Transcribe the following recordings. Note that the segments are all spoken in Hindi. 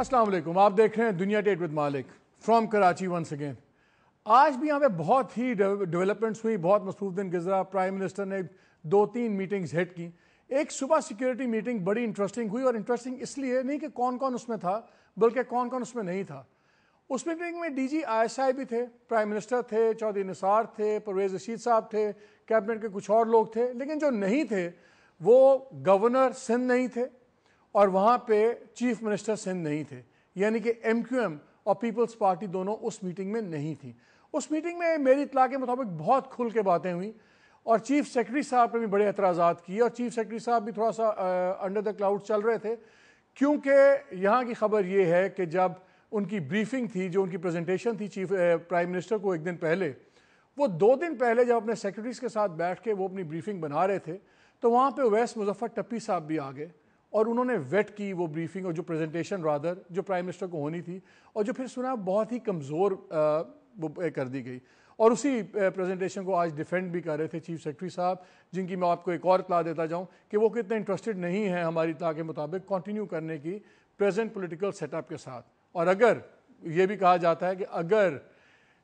अस्सलाम वालेकुम आप देख रहे हैं दुनिया टेट with Malik from Karachi once again आज भी यहाँ पे बहुत ही डेवलपमेंट्स हुई बहुत मसरूफ दिन गजरा प्राइम मिनिस्टर ने दो तीन मीटिंग्स हेड की एक सुबह सिक्योरिटी मीटिंग बड़ी इंटरेस्टिंग हुई और इंटरेस्टिंग इसलिए नहीं कि कौन कौन उसमें था बल्कि कौन कौन उसमें नहीं था उस मीटिंग में एस आई भी थे प्राइम मिनिस्टर थे चौधरी निसार थे परवेज़ रशीद साहब थे कैबिनेट के कुछ और लोग थे लेकिन जो नहीं थे वो गवर्नर सिंध नहीं थे और वहाँ पे चीफ मिनिस्टर सिंध नहीं थे यानी कि एमक्यूएम और पीपल्स पार्टी दोनों उस मीटिंग में नहीं थी उस मीटिंग में मेरी इतला के मुताबिक बहुत खुल के बातें हुई और चीफ सेक्रेटरी साहब ने भी बड़े एतराज़ा किए और चीफ सेक्रेटरी साहब भी थोड़ा सा अंडर द क्लाउड चल रहे थे क्योंकि यहाँ की खबर ये है कि जब उनकी ब्रीफिंग थी जो उनकी प्रेजेंटेशन थी चीफ प्राइम मिनिस्टर को एक दिन पहले वो दो दिन पहले जब अपने सेक्रेटरीज के साथ बैठ के वो अपनी ब्रीफिंग बना रहे थे तो वहाँ पे वैस मुजफ़्फ़र टप्पी साहब भी आ गए और उन्होंने वेट की वो ब्रीफिंग और जो प्रेजेंटेशन रादर जो प्राइम मिनिस्टर को होनी थी और जो फिर सुना बहुत ही कमज़ोर वो कर दी गई और उसी प्रेजेंटेशन को आज डिफेंड भी कर रहे थे चीफ सेक्रेटरी साहब जिनकी मैं आपको एक और इतला देता जाऊं कि वो कितने इंटरेस्टेड नहीं हैं हमारी इतला के मुताबिक कंटिन्यू करने की प्रेजेंट पॉलिटिकल सेटअप के साथ और अगर ये भी कहा जाता है कि अगर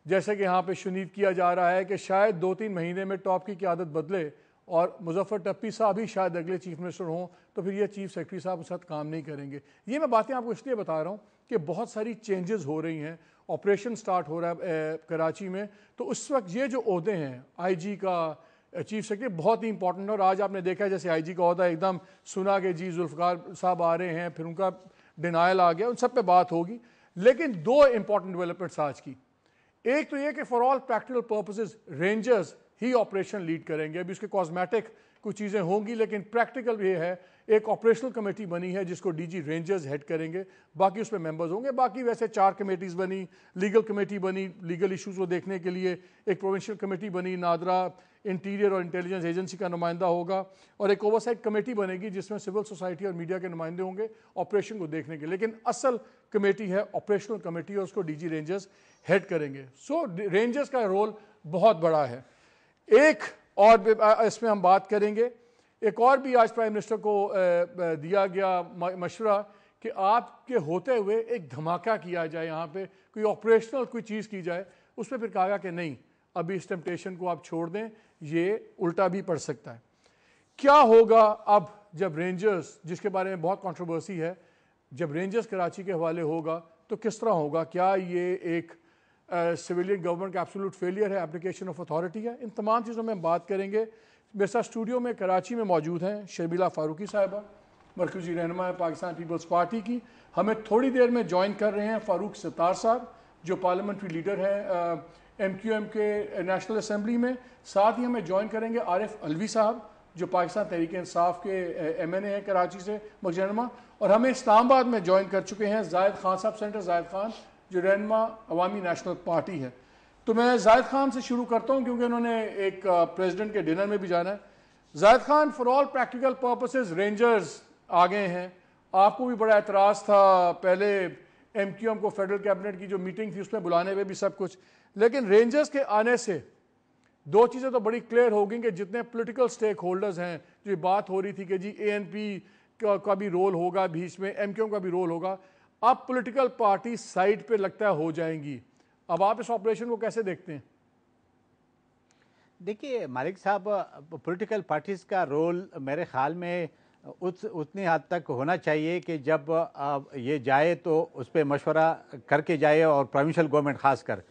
जैसे कि यहाँ पे शुनीद किया जा रहा है कि शायद दो तीन महीने में टॉप की क्यादत बदले और मुजफ्फर टप्पी साहब भी शायद अगले चीफ मिनिस्टर हों तो फिर ये चीफ सेक्रेटरी साहब उसके साथ काम नहीं करेंगे ये मैं बातें आपको इसलिए बता रहा हूँ कि बहुत सारी चेंजेस हो रही हैं ऑपरेशन स्टार्ट हो रहा है कराची में तो उस वक्त ये जो अहदे हैं आई का चीफ सेक्रेटरी बहुत ही इंपॉर्टेंट है और आज आपने देखा है जैसे आईजी का अहदा एकदम सुना कि जी जुल्फ़ार साहब आ रहे हैं फिर उनका डिनाइल आ गया उन सब पे बात होगी लेकिन दो इंपॉर्टेंट डेवलपमेंट्स आज की एक तो ये कि for all practical purposes rangers ही ऑपरेशन लीड करेंगे अभी उसके कॉस्मेटिक कुछ चीज़ें होंगी लेकिन प्रैक्टिकल ये है एक ऑपरेशनल कमेटी बनी है जिसको डीजी रेंजर्स हेड करेंगे बाकी उसमें मेंबर्स होंगे बाकी वैसे चार कमेटीज़ बनी लीगल कमेटी बनी लीगल इश्यूज को देखने के लिए एक प्रोविंशियल कमेटी बनी नादरा इंटीरियर और इंटेलिजेंस एजेंसी का नुमाइंदा होगा और एक ओवरसाइट कमेटी बनेगी जिसमें सिविल सोसाइटी और मीडिया के नुमाइंदे होंगे ऑपरेशन को देखने के लेकिन असल कमेटी है ऑपरेशनल कमेटी और उसको डी रेंजर्स हेड करेंगे सो so, रेंजर्स का रोल बहुत बड़ा है एक और इसमें हम बात करेंगे एक और भी आज प्राइम मिनिस्टर को दिया गया मशवरा कि आपके होते हुए एक धमाका किया जाए यहाँ पे कोई ऑपरेशनल कोई चीज़ की जाए उस पर फिर कहा गया कि नहीं अभी इस टेम्पटेशन को आप छोड़ दें ये उल्टा भी पड़ सकता है क्या होगा अब जब रेंजर्स जिसके बारे में बहुत कंट्रोवर्सी है जब रेंजर्स कराची के हवाले होगा तो किस तरह होगा क्या ये एक सिविलियन गवर्नमेंट का एब्सोलूट फेलियर है एप्लीकेशन ऑफ अथॉरिटी है इन तमाम चीज़ों में हम बात करेंगे मेरे साथ स्टूडियो में कराची में मौजूद हैं शर्मिला फारूकी साहबा मरकजी रहनमा है पाकिस्तान पीपल्स पार्टी की हमें थोड़ी देर में ज्वाइन कर रहे हैं फारूक सतार साहब जो पार्लियामेंट्री लीडर हैं एम क्यू एम के नेशनल असम्बली में साथ ही हमें ज्वाइन करेंगे आरिफ अलवी साहब जो पाकिस्तान तहरीक इंसाफ के एम एन ए हैं कराची से मकजनमा और हमें इस्लामाबाद में ज्वाइन कर चुके हैं जायद खान साहब सेंटर जायद खान जो रहनमा अवामी नेशनल पार्टी है तो मैं जायद खान से शुरू करता हूँ क्योंकि उन्होंने एक प्रेसिडेंट के डिनर में भी जाना है Zaid Khan for all practical purposes rangers आ गए हैं आपको भी बड़ा एतराज़ था पहले एम क्यू एम को फेडरल कैबिनेट की जो मीटिंग थी उसमें बुलाने में भी सब कुछ लेकिन रेंजर्स के आने से दो चीज़ें तो बड़ी क्लियर हो गई कि जितने पोलिटिकल स्टेक होल्डर्स हैं जो बात हो रही थी कि जी ए एन पी का भी रोल होगा बीच में एम क्यू एम का भी रोल होगा अब पॉलिटिकल पार्टी साइड पे लगता है हो जाएंगी अब आप इस ऑपरेशन को कैसे देखते हैं देखिए मालिक साहब पॉलिटिकल पार्टीज़ का रोल मेरे ख्याल में उस उतनी हद हाँ तक होना चाहिए कि जब ये जाए तो उस पर मशवरा करके जाए और प्रोविंशल गवर्नमेंट खासकर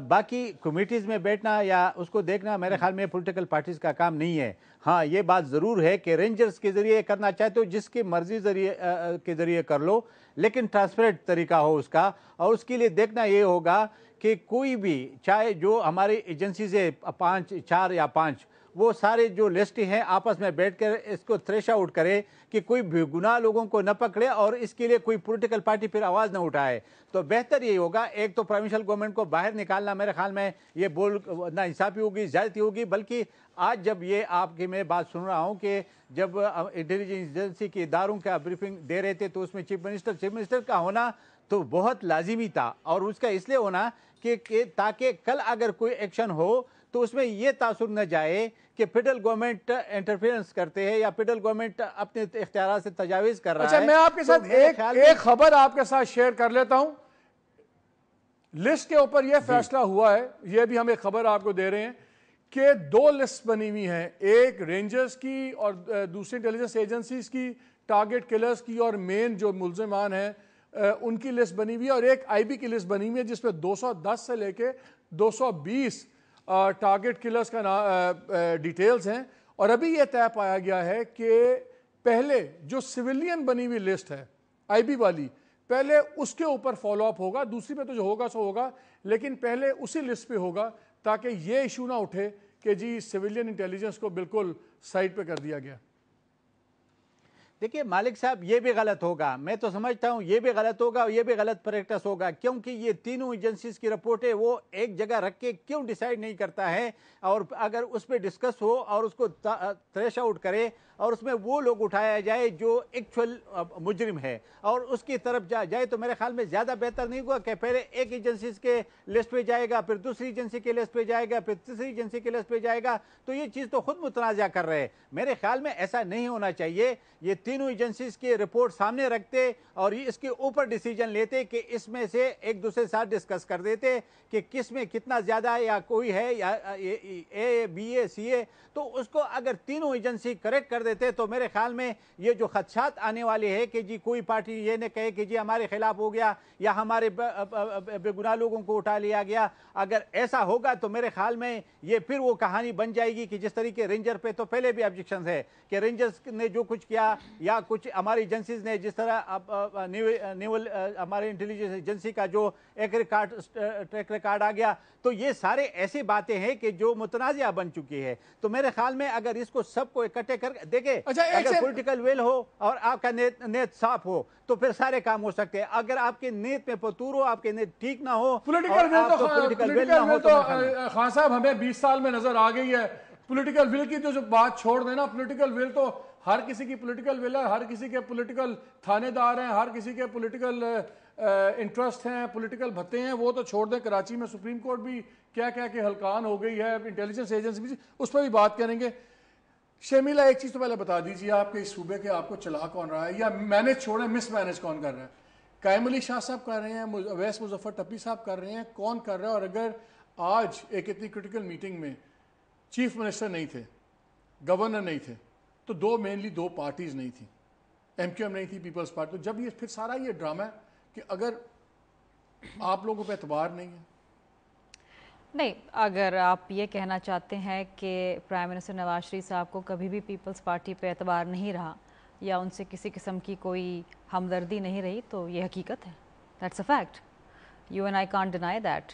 बाकी कमेटीज़ में बैठना या उसको देखना मेरे ख्याल में पॉलिटिकल पार्टीज़ का काम नहीं है हाँ ये बात ज़रूर है कि रेंजर्स के ज़रिए करना चाहते हो तो जिसकी मर्जी जरिए के ज़रिए कर लो लेकिन ट्रांसपेरेंट तरीका हो उसका और उसके लिए देखना ये होगा कि कोई भी चाहे जो हमारी एजेंसीज है पाँच चार या पाँच वो सारे जो लिस्ट हैं आपस में बैठकर इसको थ्रेश आउट करें कि कोई गुनाह लोगों को न पकड़े और इसके लिए कोई पॉलिटिकल पार्टी फिर आवाज़ न उठाए तो बेहतर ये होगा एक तो प्रोविशल गवर्नमेंट को बाहर निकालना मेरे ख्याल में ये बोल ना इंसाफी होगी ज्यादती होगी बल्कि आज जब ये आपकी मैं बात सुन रहा हूँ कि जब इंटेलिजेंस एजेंसी के इदारों का ब्रीफिंग दे रहे थे तो उसमें चीफ मिनिस्टर चीफ मिनिस्टर का होना तो बहुत लाजिमी था और उसका इसलिए होना कि ताकि कल अगर कोई एक्शन हो तो उसमें ये तासुर न जाए कि फेडरल गवर्नमेंट इंटरफेरेंस करते हैं या फेडरल गवर्नमेंट अपने इख्तियार से तजावीज कर रहा अच्छा, है मैं आपके तो साथ तो एक एक खबर आपके साथ शेयर कर लेता हूं लिस्ट के ऊपर यह फैसला हुआ है यह भी हम एक खबर आपको दे रहे हैं कि दो लिस्ट बनी हुई हैं एक रेंजर्स की और दूसरी इंटेलिजेंस एजेंसीज की टारगेट किलर्स की और मेन जो मुलजमान हैं उनकी लिस्ट बनी हुई है और एक आईबी की लिस्ट बनी हुई है जिसमें 210 से लेके 220 टारगेट किलर्स का नाम डिटेल्स हैं और अभी यह तय पाया गया है कि पहले जो सिविलियन बनी हुई लिस्ट है आईबी वाली पहले उसके ऊपर फॉलोअप होगा दूसरी पे तो जो होगा सो होगा लेकिन पहले उसी लिस्ट पे होगा ताकि ये इशू ना उठे कि जी सिविलियन इंटेलिजेंस को बिल्कुल साइड पे कर दिया गया देखिए मालिक साहब ये भी गलत होगा मैं तो समझता हूँ ये भी गलत होगा और ये भी गलत प्रैक्टिस होगा क्योंकि ये तीनों एजेंसीज की रिपोर्टें वो एक जगह रख के क्यों डिसाइड नहीं करता है और अगर उस पर डिस्कस हो और उसको थ्रेश आउट करे और उसमें वो लोग उठाया जाए जो एक्चुअल मुजरिम है और उसकी तरफ जा जाए तो मेरे ख्याल में ज़्यादा बेहतर नहीं हुआ कि पहले एक एजेंसी के लिस्ट पे जाएगा फिर दूसरी एजेंसी के लिस्ट पे जाएगा फिर तीसरी एजेंसी के लिस्ट पे जाएगा तो ये चीज़ तो खुद मुतनाज़ कर रहे हैं मेरे ख्याल में ऐसा नहीं होना चाहिए ये तीनों एजेंसीज की रिपोर्ट सामने रखते और इसके ऊपर डिसीजन लेते कि इसमें से एक दूसरे के साथ डिस्कस कर देते कि किस में कितना ज़्यादा या कोई है या ए बी ए सी ए तो उसको अगर तीनों एजेंसी करेक्ट कर दे देते तो मेरे ख्याल में ये जो खदशात आने वाले हैं कि जी कोई पार्टी ये न कहे कि जी हमारे खिलाफ हो गया या हमारे बेगुनाह लोगों को उठा लिया गया अगर ऐसा होगा तो मेरे ख्याल में ये फिर वो कहानी बन जाएगी कि जिस तरीके रेंजर पे तो पहले भी ऑब्जेक्शन है कि रेंजर्स ने जो कुछ किया या कुछ हमारी एजेंसीज ने जिस तरह नेवल हमारे इंटेलिजेंस एजेंसी का जो एक रिकॉर्ड ट्रैक रिकॉर्ड आ गया तो ये सारे ऐसी बातें हैं कि जो मुतनाज़ बन चुकी है तो मेरे ख्याल में अगर इसको सबको इकट्ठे कर देख सके अच्छा, एक अगर पॉलिटिकल विल हो और आपका नेत नेत साफ हो तो फिर सारे काम हो सकते हैं अगर आपके नेत में पतूर हो आपके नेत ठीक ना हो पोलिटिकल विल तो पॉलिटिकल तो विल ना हो तो, तो खान साहब हमें बीस साल में नजर आ गई है पोलिटिकल विल की तो जो बात छोड़ देना पोलिटिकल विल तो हर किसी की पोलिटिकल विल है हर किसी के पोलिटिकल थानेदार हैं हर किसी के पोलिटिकल इंटरेस्ट हैं पॉलिटिकल भत्ते हैं वो तो छोड़ दें कराची में सुप्रीम कोर्ट भी क्या क्या के हलकान हो गई है इंटेलिजेंस एजेंसी भी उस पर भी बात करेंगे शर्मिला एक चीज़ तो पहले बता दीजिए आपके इस सूबे के आपको चला कौन रहा है या मैनेज छोड़ें मिस मैनेज कौन कर रहा है कायम अली शाह साहब कर रहे हैं अवैस मुजफ्फर टपी साहब कर रहे हैं कौन कर रहा है और अगर आज एक इतनी क्रिटिकल मीटिंग में चीफ मिनिस्टर नहीं थे गवर्नर नहीं थे तो दो मेनली दो पार्टीज़ नहीं थी एम नहीं थी पीपल्स पार्टी तो जब ये फिर सारा ये ड्रामा है कि अगर आप लोगों पर एतबार नहीं है नहीं अगर आप ये कहना चाहते हैं कि प्राइम मिनिस्टर नवाज शरीफ साहब को कभी भी पीपल्स पार्टी पे एतबार नहीं रहा या उनसे किसी किस्म की कोई हमदर्दी नहीं रही तो ये हकीकत है that's a fact you and I can't deny that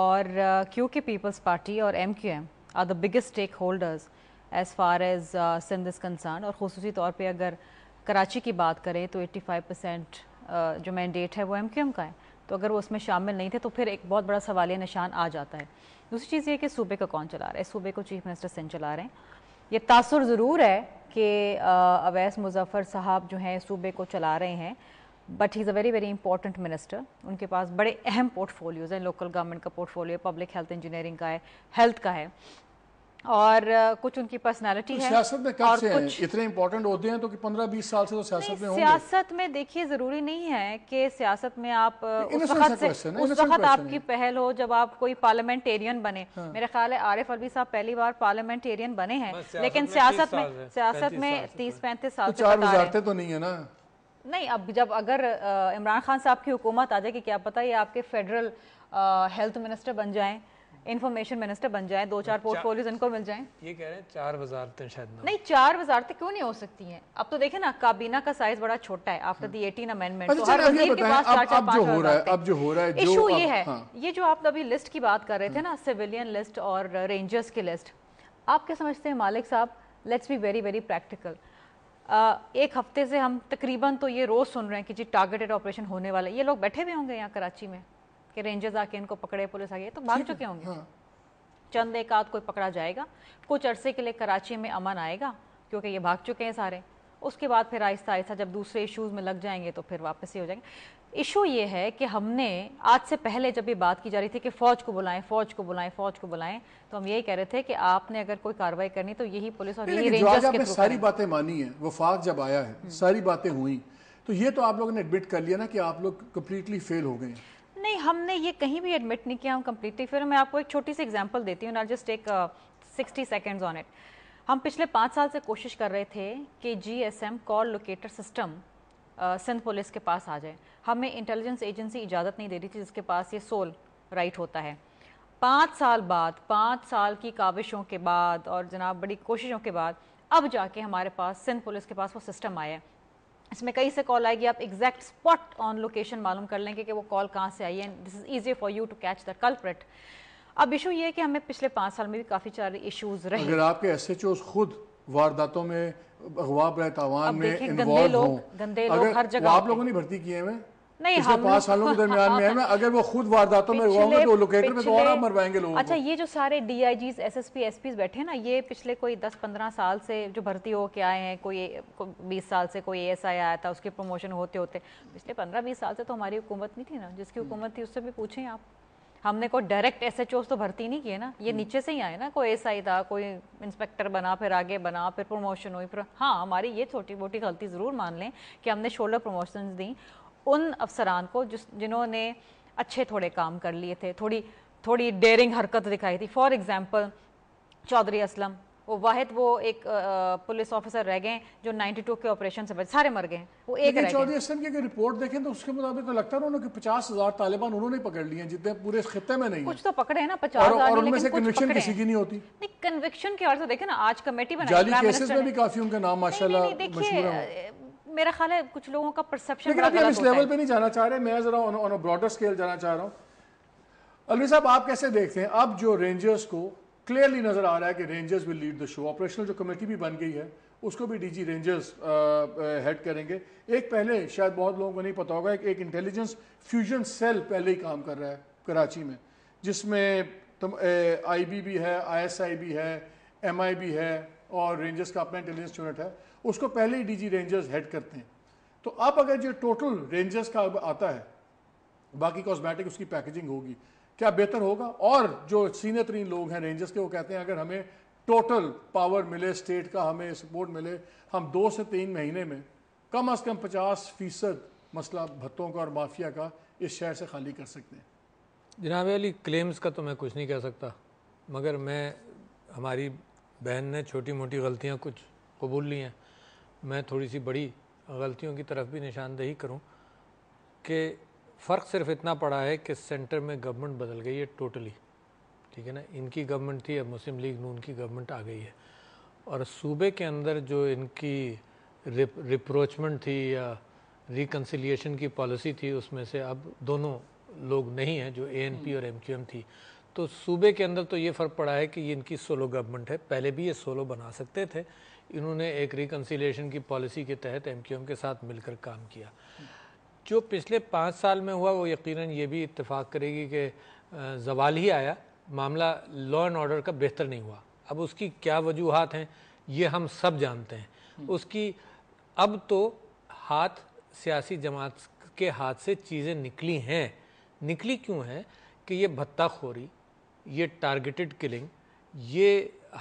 और क्योंकि पीपल्स पार्टी और M Q M are the biggest stakeholders as far as Sindh is concern और खसूस तौर पर अगर कराची की बात करें तो एट्टी फाइव परसेंट जो मैंडेट है वो एम क्यू एम का है तो अगर वो उसमें शामिल नहीं थे तो फिर एक बहुत बड़ा सवाल निशान आ जाता है दूसरी चीज़ ये कि सूबे को कौन चला रहा है सूबे को चीफ मिनिस्टर सिंह चला रहे हैं ये तासर ज़रूर है कि अवैस मुजफ़र साहब जो हैं सूबे को चला रहे हैं but he is a very very important minister उनके पास बड़े अहम पोर्टफोलियोज़ हैं लोकल गवर्नमेंट का पोर्टफोलियो पब्लिक हेल्थ इंजीनियरिंग का है हेल्थ का है और कुछ उनकी पर्सनालिटी तो है सियासत में कब से कुछ... इतने इम्पोर्टेंट होते हैं तो कि 15-20 साल से तो सियासत में होंगे सियासत में देखिए जरूरी नहीं है कि सियासत में आप उस वक्त से उस वक्त आपकी पहल हो जब आप कोई पार्लियामेंटेरियन बने हाँ। मेरे ख्याल है आरिफ अलवी साहब पहली बार पार्लियामेंटेरियन बने हैं लेकिन सियासत में सियासत में तीस पैंतीस तो साल चार वजारते तो नहीं है ना नहीं अब जब अगर इमरान खान साहब की हुकूमत आ जाएगी क्या पता ये आपके फेडरल हेल्थ मिनिस्टर बन जाएं इन्फॉर्मेशन मिनिस्टर बन जाए दो चार पोर्टफोलियोज अच्छा। इनको मिल जाए ये कह रहे हैं चार वजारतें तो शायद नहीं चार वजारतें तो क्यों नहीं हो सकती हैं अब तो देखे ना काबीना का साइज बड़ा छोटा है after the eighteen amendment issue ये है हाँ। ये जो आप अभी लिस्ट की बात कर रहे थे ना सिविलियन लिस्ट और रेंजर्स की लिस्ट आप क्या समझते हैं मालिक साहब let's be very very practical एक हफ्ते से हम तकरीबन तो ये रोज़ सुन रहे हैं कि जी टारगेटेड ऑपरेशन होने वाला है ये लोग बैठे हुए होंगे यहाँ कराची में कि रेंजर्स आके इनको पकड़े पुलिस आ गई तो भाग चुके होंगे हाँ। चंद एक आध कोई पकड़ा जाएगा कुछ अरसे के लिए कराची में अमन आएगा क्योंकि ये भाग चुके हैं सारे उसके बाद फिर आहिस्ता आहिस्ता जब दूसरे इश्यूज़ में लग जाएंगे तो फिर वापस ही हो जाएंगे इशू ये है कि हमने आज से पहले जब ये बात की जा रही थी कि फ़ौज को बुलाएं फौज को बुलाएं फौज को बुलाएं तो हम यही कह रहे थे कि आपने अगर कोई कार्रवाई करनी तो यही पुलिस और यही रेंजर्स आपने सारी बातें मानी है वफाक जब आया है हम्म। सारी बातें हुई तो ये तो आप लोगों ने एडमिट कर लिया ना कि आप लोग कम्प्लीटली फेल हो गए हैं नहीं हमने ये कहीं भी एडमिट नहीं किया हम कम्प्लीटली फिर मैं आपको एक छोटी सी एग्जाम्पल देती हूँ just take sixty seconds on it हम पिछले पाँच साल से कोशिश कर रहे थे कि G S M call locator system Sindh police के पास आ जाए हमें इंटेलिजेंस एजेंसी इजाज़त नहीं दे रही थी जिसके पास ये सोल राइट होता है पाँच साल बाद पाँच साल की काविशों के बाद और जनाब बड़ी कोशिशों के बाद अब जाके हमारे पास सिंध पुलिस के पास वो सिस्टम आया है इसमें कहीं से कॉल आएगी आप एग्जैक्ट स्पॉट ऑन लोकेशन मालूम कर लेंगे कि वो कॉल कहाँ से आई है this is easy for you to catch the culprit अब इशू ये है कि हमें पिछले पाँच साल में भी काफ़ी सारे इशूज़ रहे अगर आपके एस एच ओज खुद वारदातों में अगवा में गंदे लोग गंदे लोग हर जगह आप लोगों ने भर्ती किए हुए नहीं पाँच सालों दरमियान में है अगर वो खुद वारदातों में तो लोकेटर में तो और आप मरवाएंगे लोगों अच्छा ये जो सारे D I Gs S S P S P बैठे ना ये पिछले कोई दस पंद्रह साल से जो भर्ती हो के आए हैं कोई बीस साल से कोई ए एस आई आया था उसके प्रमोशन होते होते पिछले पंद्रह बीस साल से तो हमारी हुकूमत नहीं थी ना जिसकी हुकूमत थी उससे भी पूछे आप हमने कोई डायरेक्ट एस एच तो भर्ती नहीं किए ना ये हम्म। नीचे से ही आए ना कोई एस आई था कोई इंस्पेक्टर बना फिर आगे बना फिर प्रमोशन हुई फिर हाँ हमारी ये छोटी मोटी गलती ज़रूर मान लें कि हमने शोल्डर प्रमोशन दी उन अफसरान को जिस जिन्होंने अच्छे थोड़े काम कर लिए थे थोड़ी थोड़ी डेयरिंग हरकत दिखाई थी फॉर एग्ज़ाम्पल चौधरी असलम वो वाहिद वो एक पुलिस ऑफिसर रह गए जो 92 के ऑपरेशन से बचे सारे मर गए वो एक चौधरी असलम की अगर रिपोर्ट देखें तो उसके मुताबिक तो लगता है उन्होंने पचास हजार तालिबान उन्होंने पकड़ लिए जितने पूरे खत्ते में नहीं कुछ तो पकड़े हैं ना पचास और, और उनमें से कन्विक्शन किसी की नहीं होती नहीं कन्विक्शन की और देखे ना आज कमेटी बनाई केसेस में भी काफी उनका नाम माशाल्लाह मेरा ख्याल है कुछ लोगों का परसेप्शन लेकिन अभी हम इस लेवल पे नहीं जाना चाह रहे मैं जरा ऑन ब्रॉडर स्केल जाना चाह रहा हूँ अलवी साहब आप कैसे देखते हैं अब जो रेंजर्स को क्लियरली नजर आ रहा है कि rangers will lead the show operational जो कमेटी भी बन गई है उसको भी डीजी रेंजर्स हेड करेंगे एक पहले शायद बहुत लोगों को नहीं पता होगा एक, एक इंटेलिजेंस फ्यूजन सेल पहले ही काम कर रहा है कराची में जिसमें आई बी भी है आई एस आई भी है एम आई भी है और रेंजर्स का अपना इंटेलिजेंस यूनिट है उसको पहले ही डीजी रेंजर्स हेड करते हैं तो अब अगर जो टोटल रेंजर्स का आता है बाकी कॉस्मेटिक उसकी पैकेजिंग होगी क्या बेहतर होगा और जो सीनियर तरीन लोग हैं रेंजर्स के वो कहते हैं अगर हमें टोटल पावर मिले स्टेट का हमें सपोर्ट मिले हम दो से तीन महीने में कम अज़ कम पचास फीसद मसला भत्तों का और माफिया का इस शहर से खाली कर सकते हैं जनाब अली क्लेम्स का तो मैं कुछ नहीं कह सकता मगर मैं हमारी बहन ने छोटी मोटी गलतियाँ कुछ कबूल ली हैं मैं थोड़ी सी बड़ी गलतियों की तरफ भी निशानदेही करूँ कि फ़र्क सिर्फ इतना पड़ा है कि सेंटर में गवर्नमेंट बदल गई है टोटली ठीक है ना इनकी गवर्नमेंट थी अब मुस्लिम लीग नून की गवर्नमेंट आ गई है और सूबे के अंदर जो इनकी रिप्रोचमेंट थी या रिकन्सिलियेशन की पॉलिसी थी उसमें से अब दोनों लोग नहीं हैं जो ए एन पी और एम क्यू एम थी तो सूबे के अंदर तो ये फ़र्क पड़ा है कि ये इनकी सोलो गवर्नमेंट है पहले भी ये सोलो बना सकते थे इन्होंने एक रिकन्सिलेशन की पॉलिसी के तहत एम के साथ मिलकर काम किया जो पिछले पाँच साल में हुआ वो यकीनन ये भी इतफाक़ करेगी कि जवाल ही आया मामला लॉ एंड ऑर्डर का बेहतर नहीं हुआ अब उसकी क्या वजूहत हैं ये हम सब जानते हैं हम्म। उसकी अब तो हाथ सियासी जमात के हाथ से चीज़ें निकली हैं निकली क्यों हैं कि ये भत्ताखोरी ये टारगेटेड किलिंग ये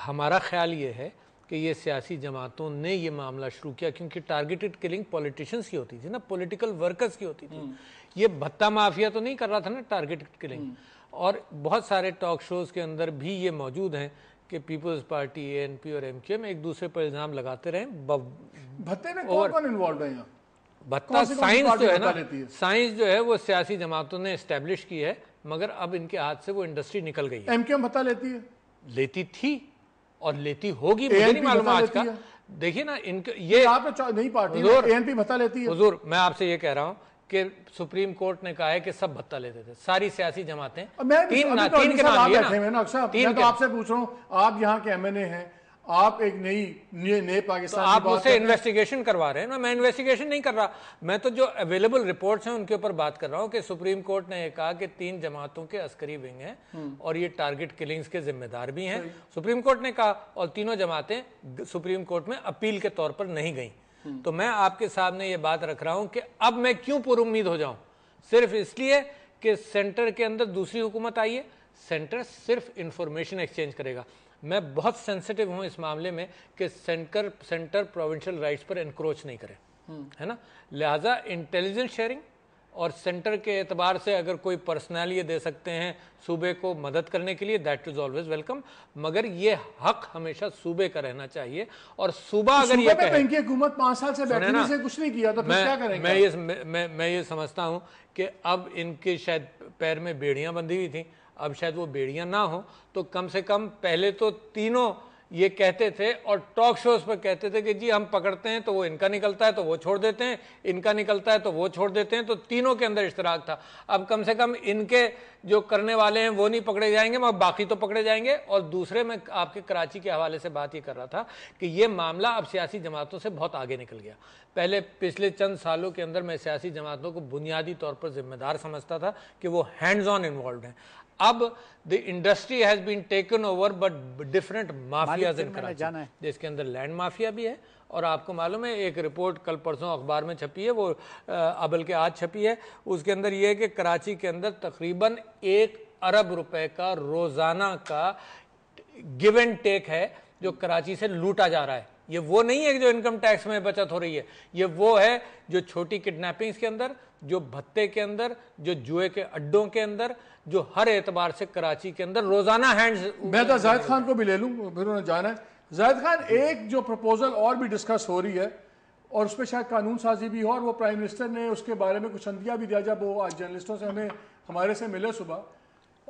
हमारा ख्याल ये है कि ये सियासी जमातों ने ये मामला शुरू किया क्योंकि टारगेटेड किलिंग पॉलिटिशियंस की होती थी ना पॉलिटिकल वर्कर्स की होती थी हम्म। ये भत्ता माफिया तो नहीं कर रहा था ना टारगेटेड किलिंग हम्म। और बहुत सारे टॉक शोज़ के अंदर भी ये मौजूद हैं कि पीपल्स पार्टी एन पी और एम क्यू एक दूसरे पर इल्ज़ाम लगाते रहे भत्ते में कौन इन्वॉल्व है भत्ता साइंस जो है ना साइंस जो है वो सियासी जमातों ने इस्टेब्लिश की है मगर अब इनके हाथ से वो इंडस्ट्री निकल गई एमक्यूएम बता लेती है लेती थी और लेती होगी मुझे नहीं मालूम आज का देखिए ना इनके ये आपने तो नहीं पार्टी एनपी भत्ता लेती है हुजूर मैं आपसे ये कह रहा हूँ कि सुप्रीम कोर्ट ने कहा है कि सब भत्ता लेते थे सारी सियासी जमातें तीन, तो तीन के नाम लिए ना, तीन मैं तो आपसे पूछ रहा हूँ आप यहाँ के एमएनए हैं आप एक नई नए, नए पाकिस्तान तो आप मुझसे इन्वेस्टिगेशन करवा रहे हैं ना मैं इन्वेस्टिगेशन नहीं कर रहा मैं तो जो अवेलेबल रिपोर्ट्स हैं उनके ऊपर बात कर रहा हूँ कि सुप्रीम कोर्ट ने यह कहा कि तीन जमातों के अस्करी विंग हैं हम्म। और ये टारगेट किलिंग्स के जिम्मेदार भी हैं सुप्रीम कोर्ट ने कहा और तीनों जमातें सुप्रीम कोर्ट में अपील के तौर पर नहीं गई हम्म। तो मैं आपके सामने ये बात रख रहा हूँ कि अब मैं क्यों पुरुद हो जाऊँ सिर्फ इसलिए कि सेंटर के अंदर दूसरी हुकूमत आई है सेंटर सिर्फ इंफॉर्मेशन एक्सचेंज करेगा मैं बहुत सेंसिटिव हूँ इस मामले में कि सेंटर सेंटर प्रोविंशियल राइट्स पर इनक्रोच नहीं करे हम्म। है ना लिहाजा इंटेलिजेंस शेयरिंग और सेंटर के एतबार से अगर कोई पर्सनल ये दे सकते हैं सूबे को मदद करने के लिए दैट इज ऑलवेज वेलकम मगर ये हक हमेशा सूबे का रहना चाहिए और सूबा तो अगर ये कहे इनकी हुकूमत पांच साल से बैठने से कुछ नहीं किया तो मैं, क्या मैं ये मैं, मैं ये समझता हूँ कि अब इनके शायद पैर में बेड़ियां बंधी हुई थी अब शायद वो बेड़ियाँ ना हो तो कम से कम पहले तो तीनों ये कहते थे और टॉक शोज पर कहते थे कि जी हम पकड़ते हैं तो वो इनका निकलता है तो वो छोड़ देते हैं इनका निकलता है तो वो छोड़ देते हैं तो तीनों के अंदर इश्तराक था अब कम से कम इनके जो करने वाले हैं वो नहीं पकड़े जाएंगे मगर बाकी तो पकड़े जाएंगे और दूसरे मैं आपके कराची के हवाले से बात ये कर रहा था कि ये मामला अब सियासी जमातों से बहुत आगे निकल गया पहले पिछले चंद सालों के अंदर मैं सियासी जमातों को बुनियादी तौर पर जिम्मेदार समझता था कि वो हैंड्स ऑन इन्वॉल्व हैं अब the industry has been taken over but different mafia जिसके अंदर लैंड माफिया भी है और आपको मालूम है एक रिपोर्ट कल परसों अखबार में छपी है वो अबल के आज छपी है उसके अंदर ये है कि कराची के अंदर तकरीबन एक अरब रुपए का रोज़ाना का गिव एंड टेक है जो कराची से लूटा जा रहा है ये वो नहीं है कि जो इनकम टैक्स में बचत हो रही है ये वो है जो छोटी किडनैपिंग्स के अंदर जो भत्ते के अंदर जो जुए के अड्डों के अंदर जो हर एतबार से कराची के अंदर रोजाना हैंड्स मैं तो जाहिद खान को भी ले लूँ फिर उन्होंने जाना है जाहिद खान एक जो प्रपोजल और भी डिस्कस हो रही है और उस पर शायद कानून साजी भी हो और वो प्राइम मिनिस्टर ने उसके बारे में कुछ अंदिया भी दिया जब वो आज जर्नलिस्टों से हमें हमारे से मिले सुबह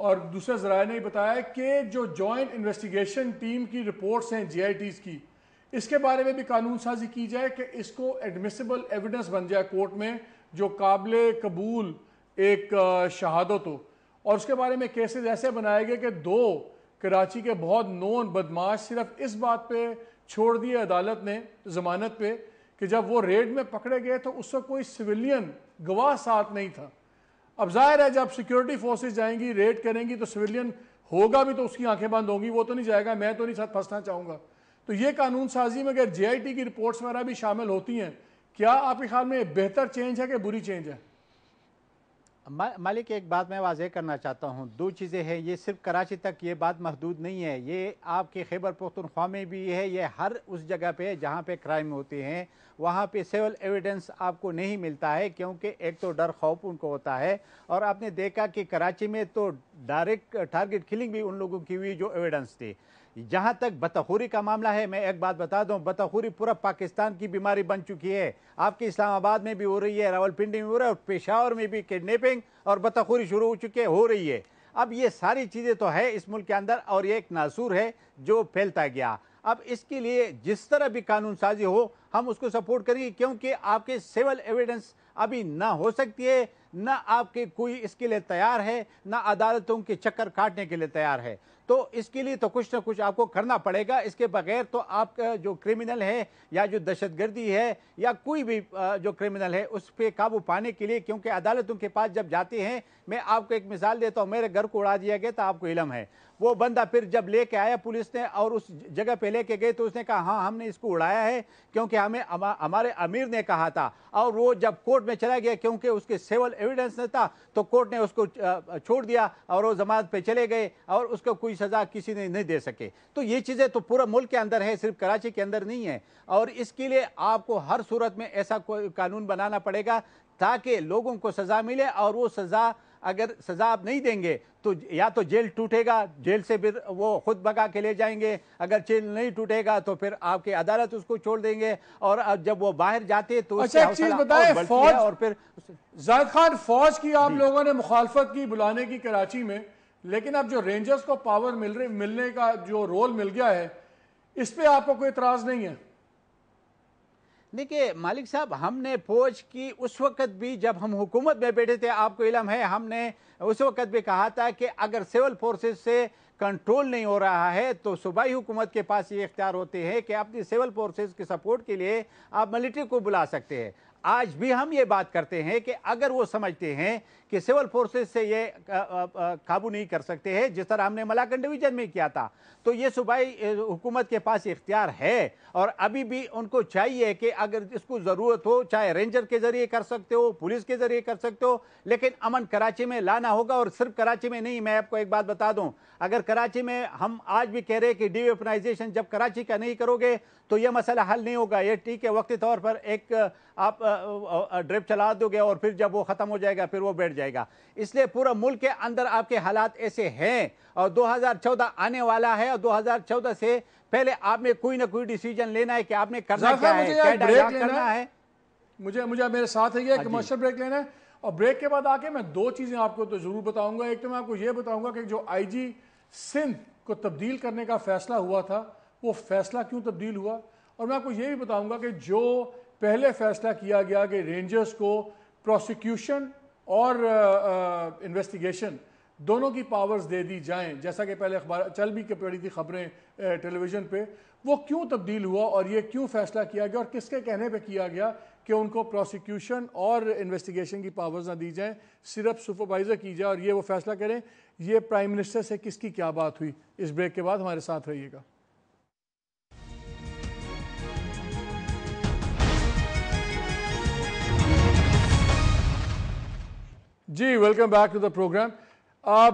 और दूसरे जराए ने बताया कि जो जॉइंट इन्वेस्टिगेशन टीम की रिपोर्ट्स हैं जी की इसके बारे में भी कानून साजी की जाए कि इसको एडमिसिबल एविडेंस बन जाए कोर्ट में जो काबिल कबूल एक शहादत हो और उसके बारे में केसेस ऐसे बनाए गए कि दो कराची के बहुत नोन बदमाश सिर्फ इस बात पे छोड़ दिए अदालत ने ज़मानत पे कि जब वो रेड में पकड़े गए तो उस कोई सिविलियन गवाह साथ नहीं था अब जाहिर है जब सिक्योरिटी फोर्सेज जाएंगी रेड करेंगी तो सिविलियन होगा भी तो उसकी आंखें बंद होंगी वो तो नहीं जाएगा मैं तो नहीं साथ फंसना चाहूँगा तो ये कानून साजी में अगर जे की रिपोर्ट्स वगैरह भी शामिल होती हैं क्या आपके ख्याल में बेहतर चेंज है कि बुरी चेंज है मालिक एक बात मैं वाजह करना चाहता हूँ दो चीज़ें हैं ये सिर्फ कराची तक ये बात महदूद नहीं है ये आपके खैबर पुख्तनख्वा में भी है ये हर उस जगह पे जहाँ पे क्राइम होते हैं वहाँ पे सिविल एविडेंस आपको नहीं मिलता है क्योंकि एक तो डर खौफ उनको होता है और आपने देखा कि कराची में तो डायरेक्ट टारगेट किलिंग भी उन लोगों की हुई जो एविडेंस थी जहां तक बतखोरी का मामला है मैं एक बात बता दूं बतखोरी पूरा पाकिस्तान की बीमारी बन चुकी है आपके इस्लामाबाद में भी हो रही है रावलपिंडी में हो रहा है और पेशावर में भी किडनेपिंग और बतखोरी शुरू हो चुकी है हो रही है अब ये सारी चीज़ें तो है इस मुल्क के अंदर और ये एक नासूर है जो फैलता गया अब इसके लिए जिस तरह भी कानून साजी हो हम उसको सपोर्ट करेंगे क्योंकि आपके सिविल एविडेंस अभी ना हो सकती है ना आपके कोई इसके लिए तैयार है ना अदालतों के चक्कर काटने के लिए तैयार है तो इसके लिए तो कुछ ना कुछ आपको करना पड़ेगा इसके बगैर तो आप जो क्रिमिनल है या जो दहशतगर्दी है या कोई भी जो क्रिमिनल है उस पर काबू पाने के लिए क्योंकि अदालतों के पास जब जाते हैं मैं आपको एक मिसाल देता हूँ मेरे घर को उड़ा दिया गया तो आपको इलम है वो बंदा फिर जब लेके आया पुलिस ने और उस जगह पे लेके गए तो उसने कहा हाँ हमने इसको उड़ाया है क्योंकि हमें हमारे अमीर ने कहा था और वो जब कोर्ट में चला गया क्योंकि उसके सेवल एविडेंस नहीं था तो कोर्ट ने उसको छोड़ दिया और वो जमानत पे चले गए और उसको कोई सज़ा किसी ने नहीं दे सके तो ये चीज़ें तो पूरा मुल्क के अंदर है सिर्फ कराची के अंदर नहीं है और इसके लिए आपको हर सूरत में ऐसा कोई कानून बनाना पड़ेगा ताकि लोगों को सज़ा मिले और वो सज़ा अगर सज़ा आप नहीं देंगे तो या तो जेल टूटेगा जेल से फिर वो खुद भगा के ले जाएंगे अगर जेल नहीं टूटेगा तो फिर आपकी अदालत उसको छोड़ देंगे और जब वो बाहर जाते तो अच्छा एक चीज़ बताए फौज और फिर जायद खान फौज की आप लोगों ने मुखालफत की बुलाने की कराची में लेकिन अब जो रेंजर्स को पावर मिल रही मिलने का जो रोल मिल गया है इस पर आपको कोई इतराज़ नहीं है देखिए मालिक साहब हमने फौज की उस वक्त भी जब हम हुकूमत में बैठे थे आपको इलम है हमने उस वक्त भी कहा था कि अगर सिविल फोर्सेज से कंट्रोल नहीं हो रहा है तो सूबाई हुकूमत के पास ये इख्तियार होते हैं कि अपनी सिविल फोर्सेज के सपोर्ट के लिए आप मिलिट्री को बुला सकते हैं आज भी हम ये बात करते हैं कि अगर वो समझते हैं कि सिविल फोर्सेस से ये काबू नहीं कर सकते हैं जिस तरह हमने मलाकंड डिवीजन में किया था तो ये सूबाई हुकूमत के पास इख्तियार है और अभी भी उनको चाहिए कि अगर इसको ज़रूरत हो चाहे रेंजर के ज़रिए कर सकते हो पुलिस के ज़रिए कर सकते हो लेकिन अमन कराची में लाना होगा और सिर्फ कराची में नहीं मैं आपको एक बात बता दूँ अगर कराची में हम आज भी कह रहे हैं कि डिवेपनाइजेशन जब कराची का नहीं करोगे तो यह मसला हल नहीं होगा ये ठीक है वक्ती तौर पर एक आप ड्रिप चला दोगे और फिर जब वो ख़त्म हो जाएगा फिर वो बैठ जाएगा इसलिए पूरा मुल्क के अंदर आपके हालात ऐसे हैं और 2014 आने वाला है और 2014 से पहले आपने कोई ना कोई डिसीजन लेना है कि आपने करना क्या है क्या ब्रेक लेना करना है मुझे मुझे मेरे साथ है कमर्शियल ब्रेक लेना है और ब्रेक के बाद आके मैं दो चीज़ें आपको तो ज़रूर बताऊंगा एक तो मैं आपको ये बताऊंगा कि जो आईजी सिंध को तब्दील करने का फैसला हुआ था वो फैसला क्यों तब्दील हुआ और मैं आपको ये भी बताऊंगा कि जो पहले फैसला किया गया कि रेंजर्स को प्रोसिक्यूशन और इन्वेस्टिगेशन दोनों की पावर्स दे दी जाएं जैसा कि पहले अखबार चल भी पड़ी थी खबरें टेलीविज़न पे वो क्यों तब्दील हुआ और ये क्यों फैसला किया गया और किसके कहने पे किया गया कि उनको प्रोसिक्यूशन और इन्वेस्टिगेशन की पावर्स ना दी जाएं सिर्फ सुपरवाइज़र की जाए और ये वो फैसला करें ये प्राइम मिनिस्टर से किसकी क्या बात हुई इस ब्रेक के बाद हमारे साथ रहिएगा जी welcome back to the programme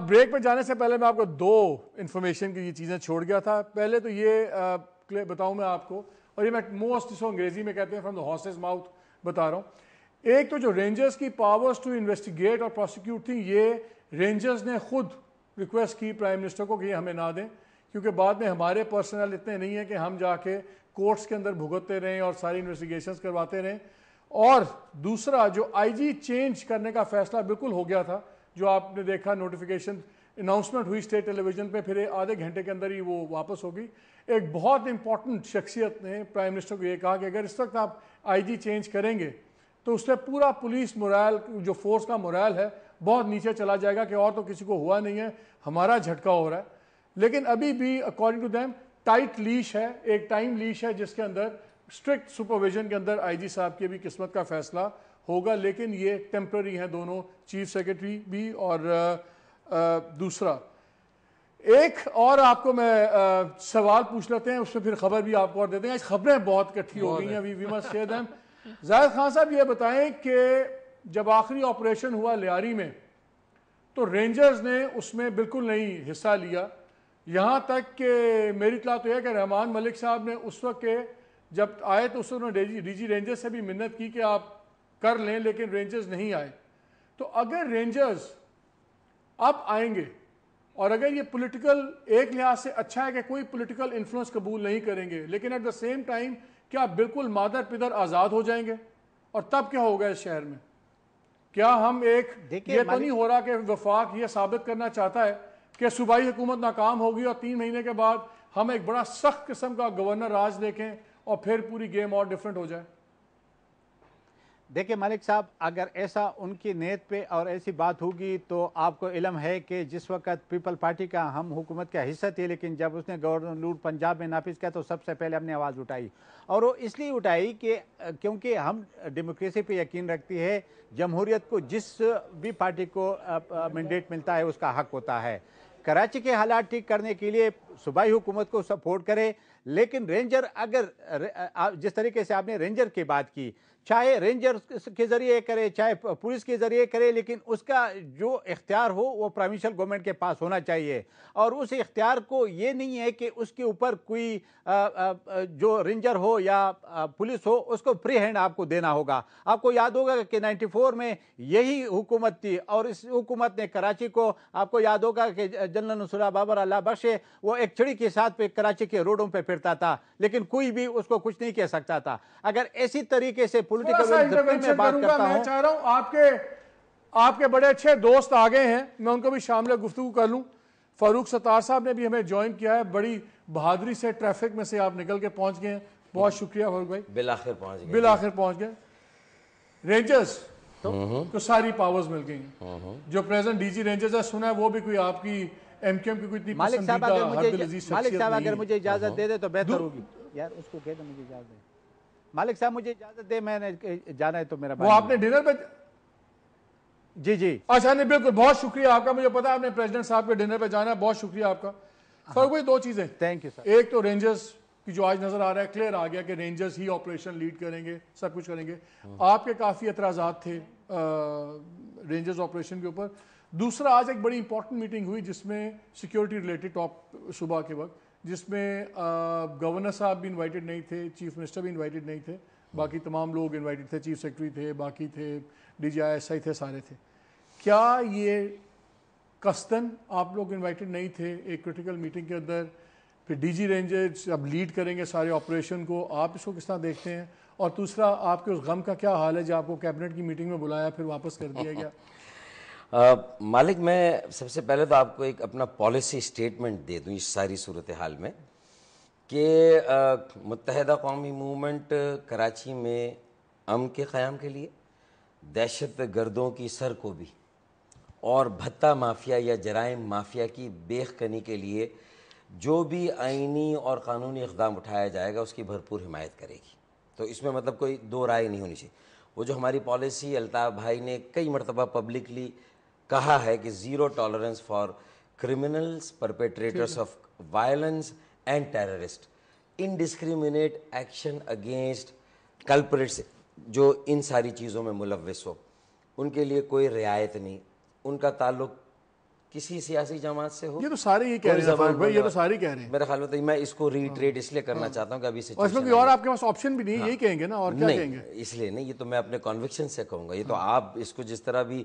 break में जाने से पहले मैं आपको दो इन्फॉर्मेशन की ये चीज़ें छोड़ गया था पहले तो ये बताऊँ मैं आपको और ये मैं मोस्ट इसको अंग्रेजी में कहते हैं फ्रॉम द हॉर्सेज माउथ बता रहा हूँ एक तो जो रेंजर्स की पावर्स टू इन्वेस्टिगेट और प्रोसिक्यूट थी ये रेंजर्स ने खुद रिक्वेस्ट की प्राइम मिनिस्टर को कि ये हमें ना दें क्योंकि बाद में हमारे पर्सनल इतने नहीं हैं कि हम जाके कोर्ट्स के अंदर भुगतते रहें और सारी इन्वेस्टिगेशंस करवाते रहें और दूसरा जो आईजी चेंज करने का फैसला बिल्कुल हो गया था जो आपने देखा नोटिफिकेशन अनाउंसमेंट हुई स्टेट टेलीविजन पे फिर आधे घंटे के अंदर ही वो वापस होगी एक बहुत इंपॉर्टेंट शख्सियत ने प्राइम मिनिस्टर को ये कहा कि अगर इस वक्त आप आईजी चेंज करेंगे तो उससे पूरा पुलिस मोरल जो फोर्स का मोरल है बहुत नीचे चला जाएगा कि और तो किसी को हुआ नहीं है हमारा झटका हो रहा है लेकिन अभी भी according to them tight leash है एक टाइम लीश है जिसके अंदर स्ट्रिक्ट सुपरविजन के अंदर आईजी साहब की भी किस्मत का फैसला होगा लेकिन ये टेम्प्ररी हैं दोनों चीफ सेक्रेटरी भी और आ, आ, दूसरा एक और आपको मैं आ, सवाल पूछ लेते हैं उसमें फिर खबर भी आपको और देते हैं खबरें बहुत इकट्ठी हो गई हैं वी मस्ट से दैम जाहिर खान साहब ये बताएं कि जब आखिरी ऑपरेशन हुआ लियारी में तो रेंजर्स ने उसमें बिल्कुल नहीं हिस्सा लिया यहाँ तक कि मेरी इतला तो यह कि रहमान मलिक साहब ने उस वक्त के जब आए तो उसने डीजी डीजी रेंजर्स से भी मिन्नत की कि आप कर लें लेकिन रेंजर्स नहीं आए तो अगर रेंजर्स अब आएंगे और अगर ये पॉलिटिकल एक लिहाज से अच्छा है कि कोई पॉलिटिकल इन्फ्लुएंस कबूल नहीं करेंगे लेकिन एट द सेम टाइम क्या बिल्कुल मादर पिदर आज़ाद हो जाएंगे और तब क्या होगा इस शहर में क्या हम एक ये तो नहीं हो रहा कि वफाक ये साबित करना चाहता है कि सूबाई हुकूमत नाकाम होगी और तीन महीने के बाद हम एक बड़ा सख्त किस्म का गवर्नर राज देखें और फिर पूरी गेम और डिफरेंट हो जाए देखिए मालिक साहब अगर ऐसा उनकी नीत पे और ऐसी बात होगी तो आपको इलम है कि जिस वक्त पीपल पार्टी का हम हुकूमत का हिस्सा थे लेकिन जब उसने गवर्नर लूट पंजाब में नाफिज किया तो सबसे पहले हमने आवाज़ उठाई और वो इसलिए उठाई कि क्योंकि हम डेमोक्रेसी पे यकीन रखती है जमहूरीत को जिस भी पार्टी को मैंडेट मिलता है उसका हक होता है कराची के हालात ठीक करने के लिए सूबाई हुकूमत को सपोर्ट करे लेकिन रेंजर अगर जिस तरीके से आपने रेंजर की बात की चाहे रेंजर के ज़रिए करे चाहे पुलिस के ज़रिए करे लेकिन उसका जो इख्तियार हो वो प्रोविंशल गवर्नमेंट के पास होना चाहिए और उस इख्तियार को ये नहीं है कि उसके ऊपर कोई जो रेंजर हो या पुलिस हो उसको फ्री हैंड आपको देना होगा आपको याद होगा कि 94 में यही हुकूमत थी और इस हुकूमत ने कराची को आपको याद होगा कि जनरल नसूला बाबर अल्लाह बख्शे वो एक चिड़ी के साथ पे कराची के रोडों पर फिरता था लेकिन कोई भी उसको कुछ नहीं कह सकता था अगर इसी तरीके से पॉलिटिकल इंटरवेंशन करूंगा मैं चाह रहा हूं आपके आपके बड़े अच्छे दोस्त आ गए हैं मैं उनको भी शामिल गुफ्तु कर लूं फारूक सतार साहब ने भी हमें ज्वाइन किया है बड़ी बहादुरी से ट्रैफिक में से आप निकल के पहुंच गए हैं बहुत शुक्रिया फारूक भाई बिल आखिर पहुंच गए बिल आखिर पहुंच गए रेंजर्स तो, हम्म। तो, सारी पावर्स मिल गई हम्म। जो प्रेजेंट डीजी रेंजर्स है सुना है वो भी कोई आपकी एमकेएम की कोई इतनी मालिक साहब अगर मुझे इजाजत हाँ। दे दे तो बेहतर होगी यार उसको कह दे मुझे इजाजत मालिक साहब मुझे इजाजत दे मैंने जाना है तो मेरा वो आपने डिनर पे जी जी अच्छा नहीं बिल्कुल बहुत शुक्रिया आपका मुझे पता है आपने प्रेसिडेंट साहब के डिनर पे जाना है बहुत शुक्रिया आपका हाँ। सर भाई दो चीजें थैंक यू सर एक तो रेंजर्स की जो आज नजर आ रहा है क्लियर आ गया कि रेंजर्स ही ऑपरेशन लीड करेंगे सब कुछ करेंगे हाँ। आपके काफी एतराजात थे रेंजर्स ऑपरेशन के ऊपर दूसरा आज एक बड़ी इंपॉर्टेंट मीटिंग हुई जिसमें सिक्योरिटी रिलेटेड टॉप सुबह के वक्त जिसमें गवर्नर साहब भी इनवाइटेड नहीं थे चीफ मिनिस्टर भी इनवाइटेड नहीं थे बाकी तमाम लोग इनवाइटेड थे चीफ सेक्रेटरी थे बाकी थे D G I S I थे सारे थे क्या ये कस्तन आप लोग इनवाइटेड नहीं थे एक क्रिटिकल मीटिंग के अंदर फिर डीजी रेंजर्स अब लीड करेंगे सारे ऑपरेशन को आप इसको किस तरह देखते हैं और दूसरा आपके उस गम का क्या हाल है जो आपको कैबिनेट की मीटिंग में बुलाया फिर वापस कर दिया गया आ, मालिक मैं सबसे पहले तो आपको एक अपना पॉलिसी स्टेटमेंट दे दूँ इस सारी सूरत हाल में कि मुतहदा कौमी मूवमेंट कराची में अम के क़्याम के लिए दहशत गर्दों की सर को भी और भत्ता माफिया या जराइम माफिया की बेख कनी के लिए जो भी आइनी और क़ानूनी इकदाम उठाया जाएगा उसकी भरपूर हिमायत करेगी तो इसमें मतलब कोई दो राय नहीं होनी चाहिए वो जो हमारी पॉलिसी अल्ताफ़ भाई ने कई मरतबा पब्लिकली कहा है कि zero tolerance for criminals perpetrators of violence and terrorist indiscriminate action against culprits जो इन सारी चीज़ों में मुलविस हो उनके लिए कोई रियायत नहीं उनका ताल्लुक किसी सियासी जमात से हो ये तो सारे ये कह रहे हैं भाई ये तो सारे कह रहे हैं मेरे ख्याल में तो मैं इसको रीट्रेड इसलिए करना चाहता हूँ कि अभी और इसमें और आपके पास ऑप्शन भी नहीं हाँ। यही कहेंगे ना और क्या कहेंगे इसलिए नहीं ये तो मैं अपने कॉन्विक्शन से कहूंगा ये तो हाँ। आप इसको जिस तरह भी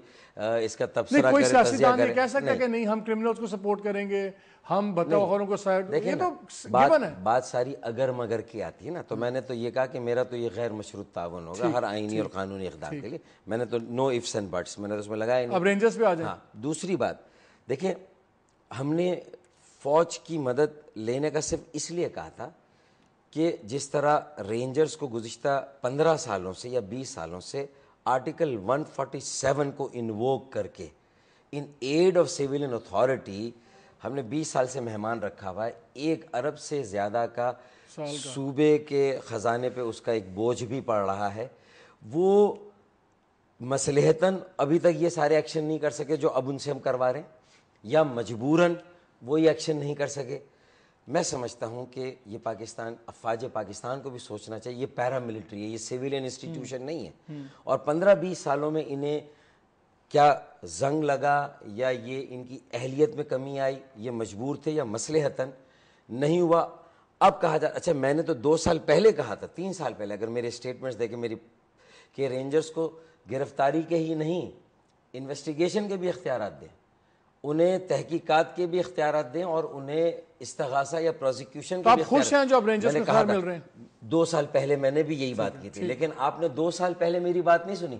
इसका तबसरा कोई सियासीदान ये कह सकता है कि नहीं हम क्रिमिनल्स को सपोर्ट करेंगे हम बताओ को देखिए तो बात बात सारी अगर मगर की आती है ना तो हाँ। मैंने तो ये कहा कि मेरा तो ये गैर मशरूत तावन होगा हर आईनी और कानूनी इकदार के लिए मैंने तो नो इफ्स एंड बट्स मैंने तो उसमें लगाया अब रेंजर्स पे आ जाए हाँ दूसरी बात देखिए हमने फौज की मदद लेने का सिर्फ इसलिए कहा था कि जिस तरह रेंजर्स को गुज्त पंद्रह सालों से या बीस सालों से आर्टिकल 147 को इन्वोक करके in aid of civilian authority हमने 20 साल से मेहमान रखा हुआ है एक अरब से ज़्यादा का सूबे के ख़जाने पे उसका एक बोझ भी पड़ रहा है वो मसलहतन अभी तक ये सारे एक्शन नहीं कर सके जो अब उनसे हम करवा रहे हैं या मजबूरन वो ये एक्शन नहीं कर सके मैं समझता हूँ कि ये पाकिस्तान अफवाज पाकिस्तान को भी सोचना चाहिए ये पैरामिलिट्री है ये सिविलियन इंस्टीट्यूशन नहीं है हम्म, हम्म। और पंद्रह बीस सालों में इन्हें क्या जंग लगा या ये इनकी अहलियत में कमी आई ये मजबूर थे या मसले हतन नहीं हुआ अब कहा जा अच्छा मैंने तो दो साल पहले कहा था तीन साल पहले अगर मेरे स्टेटमेंट्स देखे मेरी के रेंजर्स को गिरफ्तारी के ही नहीं इन्वेस्टिगेशन के भी अख्तियार दें उन्हें तहकीकात के भी इख्तियार दें और उन्हें इस्तगासा या प्रोसिक्यूशन तो आप खुश जो रेंजर्स मिल रहे हैं दो साल पहले मैंने भी यही बात की थी लेकिन आपने दो साल पहले मेरी बात नहीं सुनी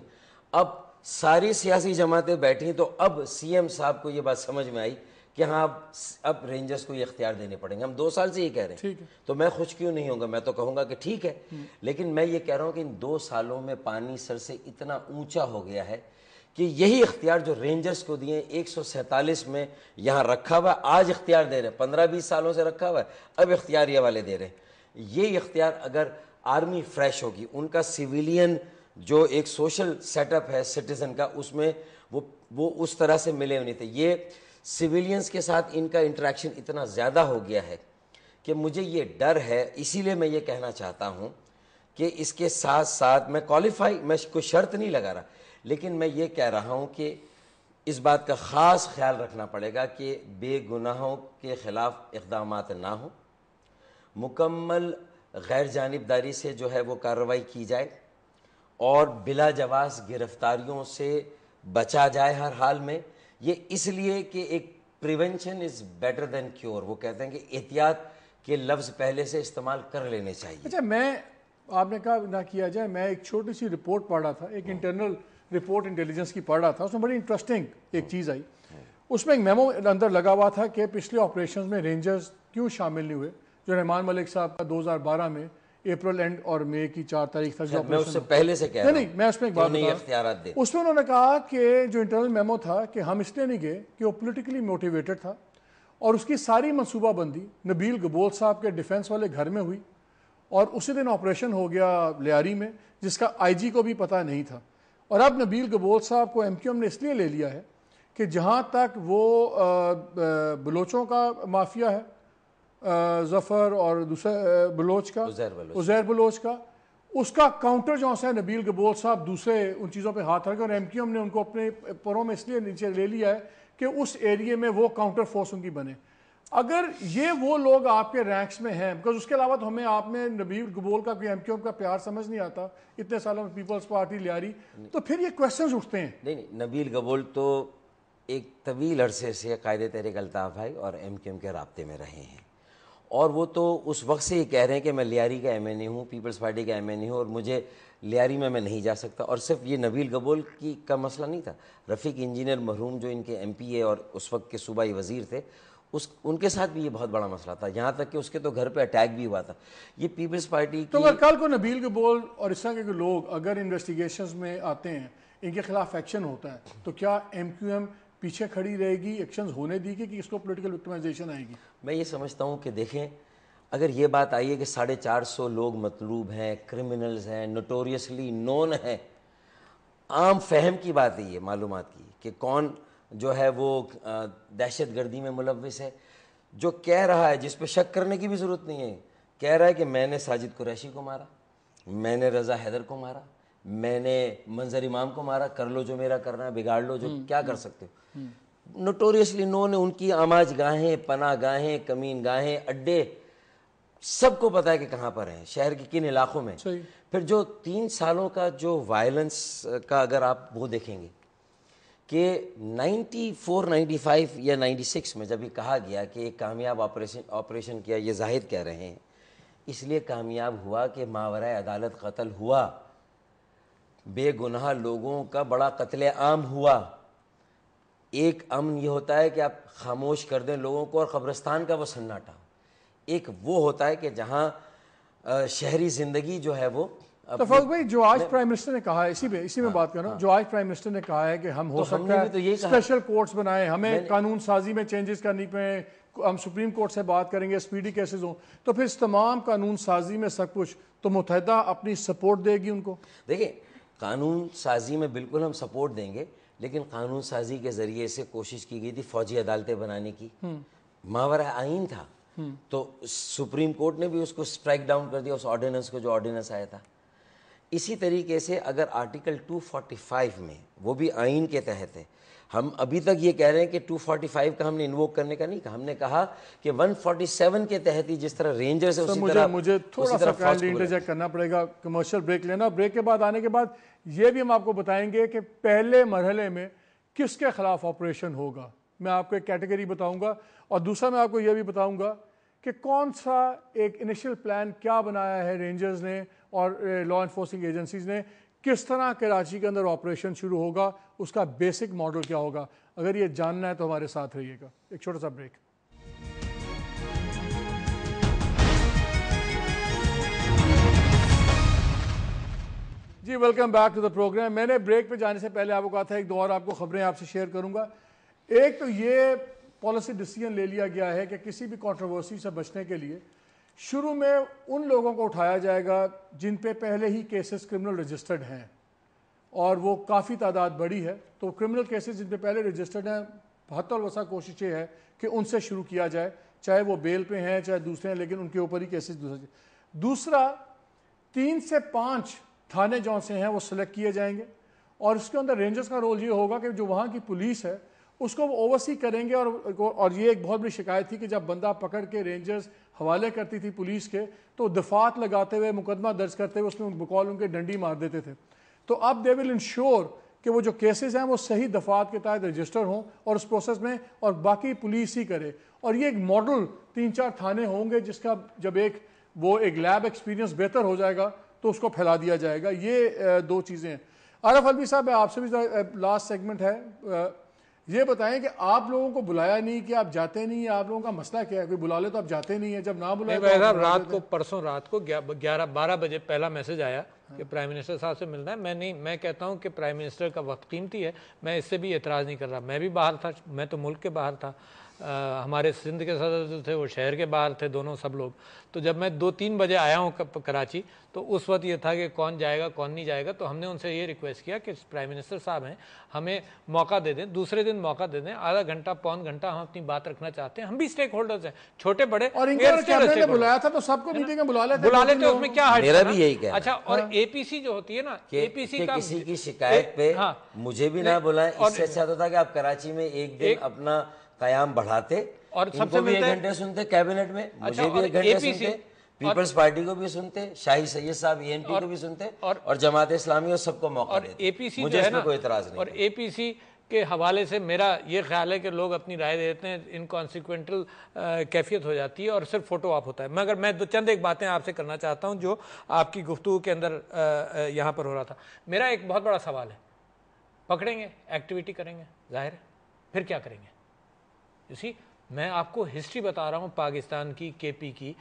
अब सारी सियासी जमातें बैठी तो अब सी एम साहब को ये बात समझ में आई कि हाँ अब अब रेंजर्स को ये अख्तियार देने पड़ेंगे हम दो साल से ये कह रहे हैं तो मैं खुश क्यों नहीं होगा मैं तो कहूंगा कि ठीक है हम्म। लेकिन मैं ये कह रहा हूँ कि इन दो सालों में पानी सर से इतना ऊंचा हो गया है कि यही इख्तियार जो रेंजर्स को दिए एक सौ सैंतालीस में यहाँ रखा हुआ आज इख्तियार दे रहे हैं पंद्रह बीस सालों से रखा हुआ है अब इख्तियार ये वाले दे रहे हैं ये इख्तियार अगर आर्मी फ्रेश होगी उनका सिविलियन जो एक सोशल सेटअप है सिटीज़न का उसमें वो वो उस तरह से मिले नहीं थे ये सिविलियंस के साथ इनका इंट्रैक्शन इतना ज़्यादा हो गया है कि मुझे ये डर है इसीलिए मैं ये कहना चाहता हूँ कि इसके साथ साथ मैं क्वालिफाई मैं कोई शर्त नहीं लगा रहा लेकिन मैं ये कह रहा हूँ कि इस बात का ख़ास ख्याल रखना पड़ेगा कि बेगुनाहों के ख़िलाफ़ इकदाम ना हों मुकम्मल गैर जानबदारी से जो है वो कार्रवाई की जाए और बिला जवास गिरफ्तारियों से बचा जाए हर हाल में ये इसलिए कि एक prevention is better than cure वो कहते हैं कि एहतियात के लफ्ज़ पहले से इस्तेमाल कर लेने चाहिए अच्छा मैं आपने कहा ना किया जाए मैं एक छोटी सी रिपोर्ट पढ़ा था एक इंटरनल हाँ। रिपोर्ट इंटेलिजेंस की पढ़ रहा था उसमें बड़ी इंटरेस्टिंग एक हाँ। चीज़ आई हाँ। उसमें एक मेमो अंदर लगा हुआ था कि पिछले ऑपरेशन में रेंजर्स क्यों शामिल नहीं हुए जो रहमान मलिक साहब का 2012 में अप्रैल एंड और मई की चार तारीख तक जो अच्छा, मैं उससे पहले से नहीं, नहीं मैं उसमें एक बात नहीं उसमें उन्होंने कहा कि जो इंटरनल मेमो था कि हम इसलिए नहीं गए कि वो पोलिटिकली मोटिवेटेड था और उसकी सारी मनसूबाबंदी नबील गबोल साहब के डिफेंस वाले घर में हुई और उसी दिन ऑपरेशन हो गया लियारी में जिसका आईजी को भी पता नहीं था और अब नबील कबोल साहब को एम क्यू एम ने इसलिए ले लिया है कि जहाँ तक वो बलोचों का माफिया है जफ़र और दूसरे बलोच का उजैर बलोच का उसका काउंटर जो है नबील गबोल साहब दूसरे उन चीज़ों पे हाथ रखे और एम क्यू एम ने उनको अपने परों में इसलिए नीचे ले लिया है कि उस एरिए में वो काउंटर फोर्स उनकी बने अगर ये वो लोग आपके रैंक्स में हैं बिकॉज उसके अलावा तो हमें आप में नबीर गबोल का एम क्यू का प्यार समझ नहीं आता इतने सालों में पीपल्स पार्टी ले रही तो फिर ये क्वेश्चन उठते हैं नहीं नहीं नबीर गबोल तो एक तवील अरसे से कायदे तहरीक अल्ताफ़ भाई और एम क्यू एम के रबते में रहे हैं और वो तो उस वक्त से ये कह रहे हैं कि मैं लियारी का एम एन ए हूँ पीपल्स पार्टी का एम एन ए हूँ और मुझे लियारी में मैं नहीं जा सकता और सिर्फ ये नबील गबोल की का मसला नहीं था रफ़ीक इंजीनियर महरूम जो इनके एम पी ए और उस वक्त के सूबाई वज़ीर थे उस उनके साथ भी ये बहुत बड़ा मसला था यहाँ तक कि उसके तो घर पे अटैक भी हुआ था ये पीपल्स पार्टी तो अगर कल को नबील के बोल और इस तरह के लोग अगर इन्वेस्टिगेशन में आते हैं इनके खिलाफ एक्शन होता है तो क्या एम क्यू एम पीछे खड़ी रहेगी एक्शन होने देगी कि इसको पोलिटिकल विक्टमाइजेशन आएगी मैं ये समझता हूँ कि देखें अगर ये बात आई है कि साढ़े चार सौ लोग मतलूब हैं क्रिमिनल्स हैं नोटोरियसली नोन हैं आम फहम की बात है ये मालूम की कि कौन जो है वो दहशत गर्दी में मुलविस है जो कह रहा है जिस पर शक करने की भी ज़रूरत नहीं है कह रहा है कि मैंने साजिद कुरैशी को मारा मैंने रज़ा हैदर को मारा मैंने मंजर इमाम को मारा कर लो जो मेरा करना है बिगाड़ लो जो हम्म, क्या कर हम्म, सकते हो नोटोरियसली हम्म। नो ने उनकी आमाज गाहें पना गाहें कमीन गाहें अड्डे सबको पता है कि कहाँ पर हैं शहर के किन इलाकों में फिर जो तीन सालों का जो वायलेंस का अगर आप वो देखेंगे कि 94, 95 या 96 में जब ये कहा गया कि एक कामयाब ऑपरेशन ऑपरेशन किया ये जाहिर कह रहे हैं इसलिए कामयाब हुआ कि मावरा अदालत कत्ल हुआ बेगुनाह लोगों का बड़ा कत्ल आम हुआ एक अमन ये होता है कि आप खामोश कर दें लोगों को और कब्रस्तान का वो सन्नाटा एक वो होता है कि जहाँ शहरी ज़िंदगी जो है वो तफाज तो भाई जो आज प्राइम मिनिस्टर ने कहा है इसी में इसी में हाँ, बात कर रहा हूँ हाँ। जो आज प्राइम मिनिस्टर ने कहा है कि हम हो तो सकता है तो स्पेशल कोर्ट्स बनाए हमें कानून साजी में चेंजेस करनी पे हम सुप्रीम कोर्ट से बात करेंगे स्पीडी केसेस हो तो फिर इस तमाम कानून साजी में सब कुछ तो मुतहदा अपनी सपोर्ट देगी उनको देखिए कानून साजी में बिल्कुल हम सपोर्ट देंगे लेकिन कानून साजी के जरिए से कोशिश की गई थी फौजी अदालतें बनाने की हम्म। मावरा आइन था हम्म। तो सुप्रीम कोर्ट ने भी उसको स्ट्राइक डाउन कर दिया उस ऑर्डिनेंस को जो ऑर्डिनेंस आया था इसी तरीके से अगर आर्टिकल 245 में वो भी आइन के तहत है हम अभी तक ये कह रहे हैं कि 245 का हमने इन्वोक करने का नहीं कहा हमने कहा कि 147 के तहत ही जिस तरह रेंजर्स है उसी मुझे, तरह मुझे थोड़ा सा काइंडली करना पड़ेगा कमर्शियल ब्रेक लेना ब्रेक के बाद आने के बाद ये भी हम आपको बताएंगे कि पहले मरहले में किसके खिलाफ ऑपरेशन होगा मैं आपको एक कैटेगरी बताऊंगा और दूसरा मैं आपको यह भी बताऊंगा कि कौन सा एक इनिशियल प्लान क्या बनाया है रेंजर्स ने और लॉ इन्फोर्सिंग एजेंसीज़ ने किस तरह कराची के अंदर ऑपरेशन शुरू होगा उसका बेसिक मॉडल क्या होगा अगर ये जानना है तो हमारे साथ रहिएगा एक छोटा सा ब्रेक जी welcome back to the programme मैंने ब्रेक पे जाने से पहले आपको कहा था एक दो और आपको खबरें आपसे शेयर करूंगा एक तो ये पॉलिसी डिसीजन ले लिया गया है कि किसी भी कंट्रोवर्सी से बचने के लिए शुरू में उन लोगों को उठाया जाएगा जिन पे पहले ही केसेस क्रिमिनल रजिस्टर्ड हैं और वो काफ़ी तादाद बड़ी है तो क्रिमिनल केसेस जिन पे पहले रजिस्टर्ड हैं बहत्तर वसा कोशिश ये है कि उनसे शुरू किया जाए चाहे वो बेल पे हैं चाहे दूसरे हैं लेकिन उनके ऊपर ही केसेस दूसरे दूसरा तीन से पाँच थाने जो से हैं वो सिलेक्ट किए जाएंगे और उसके अंदर रेंजर्स का रोल ये होगा कि जो वहाँ की पुलिस है उसको वो ओवरसी करेंगे और और ये एक बहुत बड़ी शिकायत थी कि जब बंदा पकड़ के रेंजर्स हवाले करती थी पुलिस के तो दफात लगाते हुए मुकदमा दर्ज करते हुए उसमें बकौल उनके डंडी मार देते थे तो अब दे विल इंश्योर कि वो जो केसेस हैं वो सही दफात के तहत रजिस्टर हों और उस प्रोसेस में और बाकी पुलिस ही करे और ये एक मॉडल तीन चार थाने होंगे जिसका जब एक वो एक लैब एक्सपीरियंस बेहतर हो जाएगा तो उसको फैला दिया जाएगा ये दो चीज़ें हैं आरफ अलवी साहब आपसे भी लास्ट सेगमेंट है ये बताएं कि आप लोगों को बुलाया नहीं कि आप जाते नहीं आप लोगों का मसला क्या है कोई बुला ले तो आप जाते नहीं है जब ना बुलाए तो साहब रात को परसों रात को ग्यारह बारह बजे पहला मैसेज आया हाँ। कि प्राइम मिनिस्टर साहब से मिलना है मैं नहीं मैं कहता हूं कि प्राइम मिनिस्टर का वक्त कीमती है मैं इससे भी एतराज़ नहीं कर रहा मैं भी बाहर था मैं तो मुल्क के बाहर था आ, हमारे सिंध के सदस्य जो थे वो शहर के बाहर थे दोनों सब लोग तो जब मैं दो तीन बजे आया हूँ कराची तो उस वक्त ये था कि कौन जाएगा कौन नहीं जाएगा तो हमने उनसे ये रिक्वेस्ट किया कि प्राइम मिनिस्टर साहब हैं हमें मौका दे दें दूसरे दिन मौका दे दें आधा घंटा पौन घंटा हम अपनी बात रखना चाहते हैं हम भी स्टेक होल्डर्स हैं छोटे बड़े और ने बुलाया था तो सबको मीटिंग में बुला लेते बुला लेते उसमें क्या मेरा भी यही अच्छा हाँ। और एपीसी जो होती है ना एपीसी किसी की शिकायत पे हाँ। मुझे भी ना बुलाए इससे अच्छा होता तो था कि आप कराची में एक दिन अपना कयाम बढ़ाते और सबसे भी एक घंटे सुनते कैबिनेट में अच्छा, मुझे भी एक घंटे सुनते पीपल्स पार्टी को भी सुनते शाही सैयद साहब पी e को भी सुनते और, और जमात इस्लामी और सबको मौका और एपीसी मुझे इसमें कोई इतराज नहीं और एपीसी के हवाले से मेरा ये ख्याल है कि लोग अपनी राय देते हैं इनकॉन्सिक्वेंटल कैफियत हो जाती है और सिर्फ फोटो आप होता है मगर मैं दो चंद एक बातें आपसे करना चाहता हूँ जो आपकी गुफ्तु के अंदर यहाँ पर हो रहा था मेरा एक बहुत बड़ा सवाल है पकड़ेंगे एक्टिविटी करेंगे जाहिर फिर क्या करेंगे इसी मैं आपको हिस्ट्री बता रहा हूँ पाकिस्तान की केपी की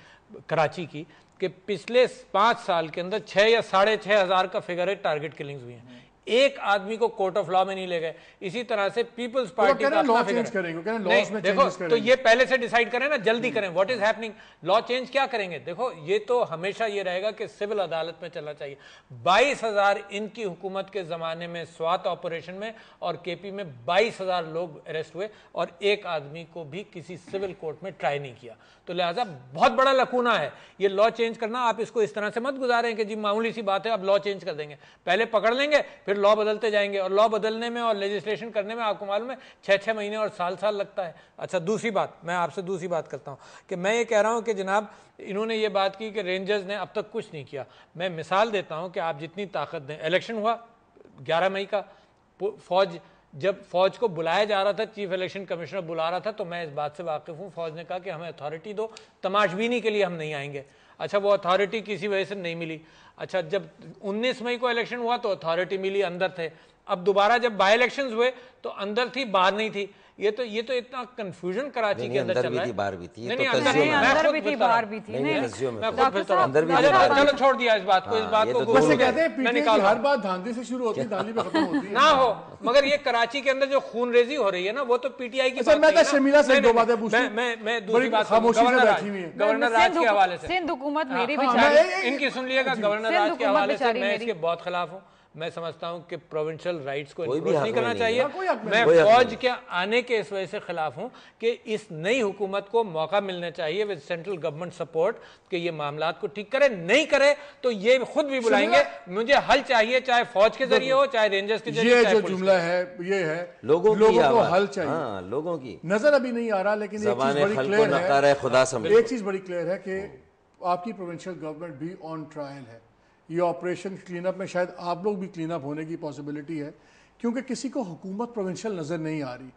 कराची की कि पिछले पाँच साल के अंदर छः या साढ़े छः हज़ार का फिगर है टारगेट किलिंग्स हुई हैं एक आदमी को कोर्ट ऑफ लॉ में नहीं ले गए इसी तरह से पीपल्स पार्टी का अपना फिगर नहीं देखो तो ये पहले से डिसाइड करें ना जल्दी हम्म। करें what is happening law change क्या करेंगे देखो ये तो हमेशा ये रहेगा कि सिविल अदालत में चलना चाहिए बाईस हजार इनकी हुकूमत के जमाने में स्वात ऑपरेशन में और केपी में बाईस हजार लोग अरेस्ट हुए और एक आदमी को भी किसी सिविल कोर्ट में ट्राई नहीं किया तो लिहाजा बहुत बड़ा लकूना है ये लॉ चेंज करना आप इसको इस तरह से मत गुजारें कि जी मामूली सी बात है आप लॉ चेंज कर देंगे पहले पकड़ लेंगे फिर लॉ बदलते जाएंगे और लॉ बदलने में और लेजिस्लेशन करने में आपको मालूम है छः छः महीने और साल साल लगता है अच्छा दूसरी बात मैं आपसे दूसरी बात करता हूँ कि मैं ये कह रहा हूँ कि जनाब इन्होंने ये बात की कि रेंजर्स ने अब तक कुछ नहीं किया मैं मिसाल देता हूँ कि आप जितनी ताकत दें इलेक्शन हुआ ग्यारह मई का फौज जब फौज को बुलाया जा रहा था चीफ इलेक्शन कमिश्नर बुला रहा था तो मैं इस बात से वाकिफ़ हूँ फौज ने कहा कि हमें अथॉरिटी दो तमाशबीनी के लिए हम नहीं आएंगे अच्छा वो अथॉरिटी किसी वजह से नहीं मिली अच्छा जब 19 मई को इलेक्शन हुआ तो अथॉरिटी मिली अंदर थे अब दोबारा जब बाई इलेक्शन हुए तो अंदर थी बाहर नहीं थी ये तो ये तो इतना कंफ्यूजन कराची के अंदर चल रहा है बाहर भी थी नहीं नहीं अंदर भी तो थी बाहर भी थी चलो छोड़ दिया इस बात को इस हाँ, बात को तो बस कहते हैं हाँ। हर बात धांधली से शुरू होती है धांधली पे खत्म होती है ना हो मगर ये कराची के अंदर जो खून रेजी हो रही है ना वो तो पीटीआई की अच्छा, मैं तो शमीला से दो बातें पूछ मैं मैं दूसरी बात खामोशी गवर्नर बैठी हुई है गवर्नर राज के हवाले से सिंध हुकूमत मेरी भी इनकी सुन लिएगा गवर्नर राज के हवाले से मैं इसके बहुत खिलाफ हूँ मैं समझता हूं कि प्रोविंशियल राइट्स को इन्क्रोच नहीं करना नहीं चाहिए हाँ, मैं फौज के आने के इस वजह से खिलाफ हूं कि इस नई हुकूमत को मौका मिलना चाहिए विद सेंट्रल गवर्नमेंट सपोर्ट कि ये मामला को ठीक करे नहीं करे तो ये खुद भी बुलाएंगे मुझे हल चाहिए चाहे फौज के जरिए हो चाहे रेंजर्स के जरिए जो जुमला है ये है लोगों को हल चाहिए हाँ, लोगों की नजर अभी नहीं आ रहा लेकिन एक चीज बड़ी क्लियर है कि आपकी प्रोविंशियल गवर्नमेंट भी ऑन ट्रायल है ये ऑपरेशन क्लीनअप में शायद आप लोग भी क्लीनअप होने की पॉसिबिलिटी है क्योंकि किसी को हुकूमत प्रोविंशियल नज़र नहीं आ रही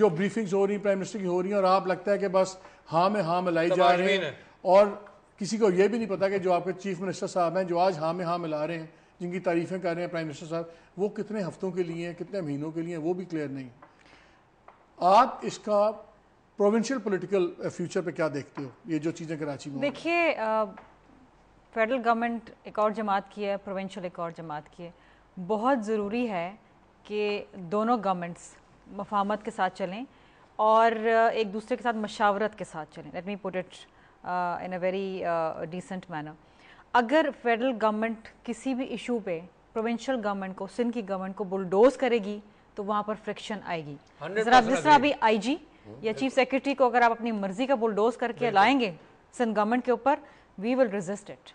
जो ब्रीफिंग्स हो रही प्राइम मिनिस्टर की हो रही हैं और आप लगता है कि बस हाँ में हाँ मिलाई जा रही है और किसी को यह भी नहीं पता कि जो आपके चीफ मिनिस्टर साहब हैं जो आज हाँ में हाँ मिला रहे हैं जिनकी तारीफें कर रहे हैं प्राइम मिनिस्टर साहब वो कितने हफ्तों के लिए हैं कितने महीनों के लिए हैं वो भी क्लियर नहीं आप इसका प्रोविंशियल पॉलिटिकल फ्यूचर पे क्या देखते हो ये जो चीज़ें कराची में देखिए फेडरल गवर्नमेंट एक और जमात की है प्रोवेंशल एक और जमात की है बहुत ज़रूरी है कि दोनों गवर्नमेंट्स मफामत के साथ चलें और एक दूसरे के साथ मशावरत के साथ चलें let me put it in a very decent manner अगर फेडरल गवर्नमेंट किसी भी इशू पे प्रोविंशियल गवर्नमेंट को सिंध की गवर्नमेंट को बुलडोज करेगी तो वहाँ पर फ्रिक्शन आएगी जरा जिस तरह अभी आई जी या चीफ सेक्रेटरी को अगर आप अपनी मर्जी का बुलडोज करके लाएंगे सिंध गवर्नमेंट के ऊपर we will resist it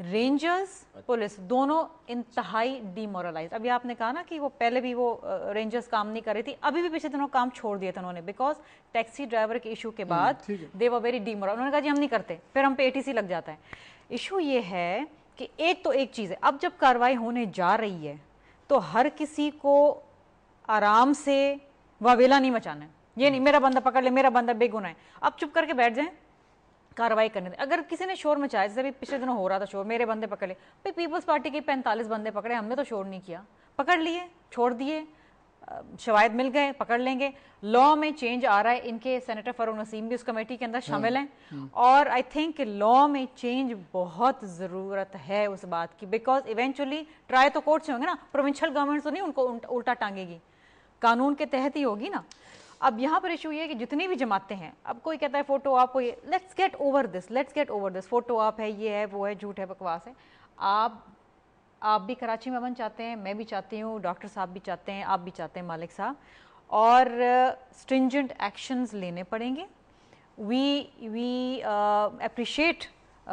rangers अच्छा। पुलिस दोनों इंतहाई डीमोरलाइज अभी आपने कहा ना कि वो पहले भी वो रेंजर्स काम नहीं कर रही थी अभी भी पिछले दिनों काम छोड़ दिया था उन्होंने बिकॉज टैक्सी ड्राइवर के इशू के हम्म, बाद दे वर वेरी डीमोरल उन्होंने कहा जी हम नहीं करते फिर हम पे एटीसी लग जाता है इशू ये है कि एक तो एक चीज़ है अब जब कार्रवाई होने जा रही है तो हर किसी को आराम से वावेला नहीं मचाना है ये नहीं हम्म। मेरा बंदा पकड़ ले मेरा बंदा बेगुना है अब चुप करके बैठ जाए कार्रवाई करने दें अगर किसी ने शोर मचाया जैसे पिछले दिनों हो रहा था शोर मेरे बंदे पकड़ ले भाई पीपल्स पार्टी के पैंतालीस बंदे पकड़े हमने तो शोर नहीं किया पकड़ लिए छोड़ दिए शवायद मिल गए पकड़ लेंगे लॉ में चेंज आ रहा है इनके सेनेटर फरूक नसीम भी उस कमेटी के अंदर शामिल हैं हम्म, हम्म। और आई थिंक लॉ में चेंज बहुत ज़रूरत है उस बात की बिकॉज इवेंचुअली ट्राई तो कोर्ट से होंगे ना प्रोविंशियल गवर्नमेंट तो नहीं उनको उल्टा टांगेगी कानून के तहत ही होगी ना अब यहाँ पर इशू ये है कि जितनी भी जमाते हैं अब कोई कहता है फोटो आप कोई let's get over this let's get over this photo आप है ये है वो है झूठ है बकवास है आप आप भी कराची में अमन चाहते हैं मैं भी चाहती हूँ डॉक्टर साहब भी चाहते हैं आप भी चाहते हैं मालिक साहब और स्ट्रिंजेंट uh, एक्शंस लेने पड़ेंगे we we appreciate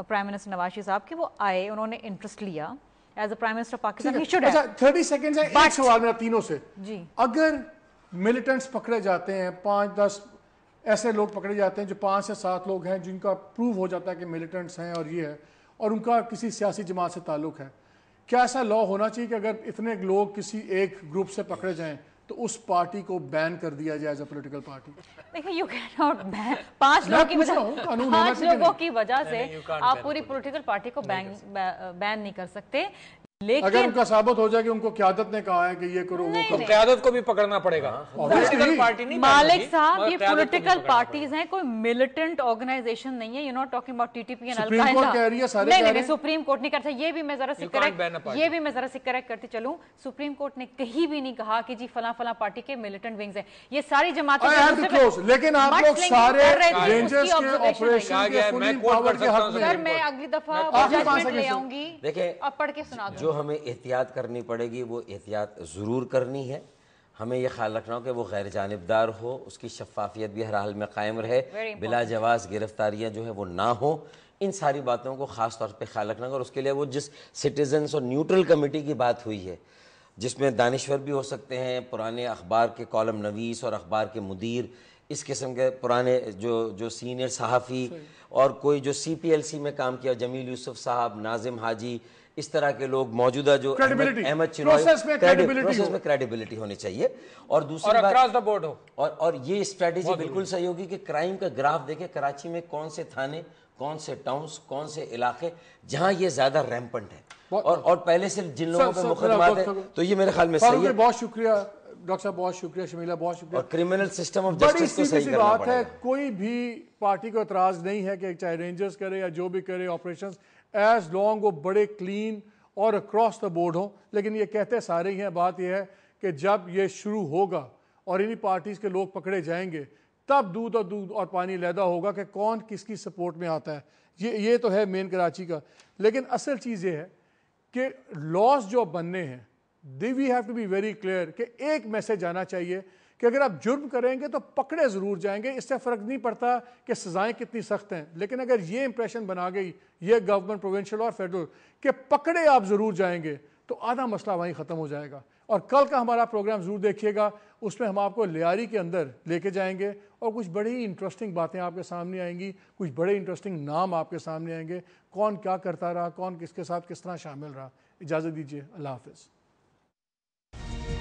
prime minister नवाशी साहब कि वो आए उन्होंने इंटरेस्ट लिया as a prime minister Pakistan thirty second है एक सवाल मेरा तीनों से जी अगर मिलिटेंट्स पकड़े जाते हैं पाँच दस ऐसे लोग पकड़े जाते हैं जो पाँच से सात लोग हैं जिनका प्रूव हो जाता है कि मिलिटेंट्स हैं और ये है और उनका किसी सियासी जमात से ताल्लुक़ है क्या ऐसा लॉ होना चाहिए कि अगर इतने लोग किसी एक ग्रुप से पकड़े जाएं तो उस पार्टी को बैन कर दिया जाए पॉलिटिकल पोलिटिकल पार्टी देखिए यू कैन नॉट बैन पांच लोगों की वजह पांच लोगों की वजह से आप पूरी पॉलिटिकल पार्टी को बैन बैन नहीं कर सकते लेकिन अगर उनका साबित हो जाए कि उनको क्यादत ने कहा है कि ये करो वो करो क्यादत को भी पकड़ना पड़ेगा पॉलिटिकल पार्टी नहीं मालिक साहब ये पॉलिटिकल पार्टीज हैं कोई मिलिटेंट ऑर्गेनाइजेशन नहीं है you not talking about TTP and Al-Qaeda supreme court कह रही है सारे नहीं नहीं सुप्रीम कोर्ट नहीं करता ये भी मैं जरा सी करेक्ट ये भी मैं जरा सी करेक्ट करती चलूं सुप्रीम कोर्ट ने कहीं भी नहीं कहा कि जी फला फला पार्टी के मिलिटेंट विंग्स हैं ये सारी जमातें लेकिन आप लोग सारे रेंजर्स के ऑपरेशन के फुल पावर के हक में सर मैं अगली दफा जजमेंट ले आऊंगी देखिए अब पढ़ के सुना दो जो हमें एहतियात करनी पड़ेगी वो एहतियात ज़रूर करनी है हमें यह ख्याल रखना हो कि वो गैर जानबदार हो उसकी शफाफियत भी हर हाल में कायम रहे बिला जवाज़ गिरफ्तारियाँ जो है वो ना हो इन सारी बातों को ख़ास तौर पर ख्याल रखना और उसके लिए वो जिस सिटीजन्स और न्यूट्रल कमेटी की बात हुई है जिसमें दानश्वर भी हो सकते हैं पुराने अखबार के कॉलम नवीस और अखबार के मुदीर इस किस्म के पुराने जो जो सीनियर सहाफ़ी और कोई जो सी पी एल सी में काम किया जमील यूसुफ साहब नाजिम हाजी इस तरह के लोग मौजूदा जो अहमद प्रोसेस में प्रोसेस में क्रेडिबिलिटी होनी चाहिए और दूसरी और बात बोर्ड हो और और ये स्ट्रेटेजी बिल्कुल सही होगी कि क्राइम का ग्राफ देखे कराची में कौन से थाने कौन से टाउन्स कौन से इलाके जहां ये ज्यादा रैम्पंट है और और पहले से जिन लोगों पर मुकदमा है तो ये मेरे ख्याल में सही है बहुत शुक्रिया डॉक्टर साहब बहुत शुक्रिया शमीला बहुत शुक्रिया और क्रिमिनल सिस्टम ऑफ जस्टिस को सही करना बात है कोई भी पार्टी को एतराज नहीं है कि चाहे रेंजर्स करे या जो भी करे ऑपरेशंस एज लॉन्ग वो बड़े क्लीन और अक्रॉस द बोर्ड हों लेकिन ये कहते सारे ही हैं बात यह है कि जब ये शुरू होगा और इन्हीं पार्टीज़ के लोग पकड़े जाएंगे तब दूध और दूध और पानी लैदा होगा कि कौन किसकी सपोर्ट में आता है ये ये तो है मेन कराची का लेकिन असल चीज़ ये है कि लॉस जो बनने हैं they we have to be very clear कि एक मैसेज आना चाहिए कि अगर आप जुर्म करेंगे तो पकड़े ज़रूर जाएंगे इससे फ़र्क नहीं पड़ता कि सज़ाएँ कितनी सख्त हैं लेकिन अगर ये इंप्रेशन बना गई ये गवर्नमेंट प्रोविंशल और फेडरल कि पकड़े आप ज़रूर जाएंगे तो आधा मसला वहीं ख़त्म हो जाएगा और कल का हमारा प्रोग्राम ज़रूर देखिएगा उसमें हम आपको लियारी के अंदर लेके जाएंगे और कुछ बड़ी ही इंटरेस्टिंग बातें आपके सामने आएंगी कुछ बड़े इंटरेस्टिंग नाम आपके सामने आएंगे कौन क्या करता रहा कौन किसके साथ किस तरह शामिल रहा इजाज़त दीजिए अल्लाह हाफ़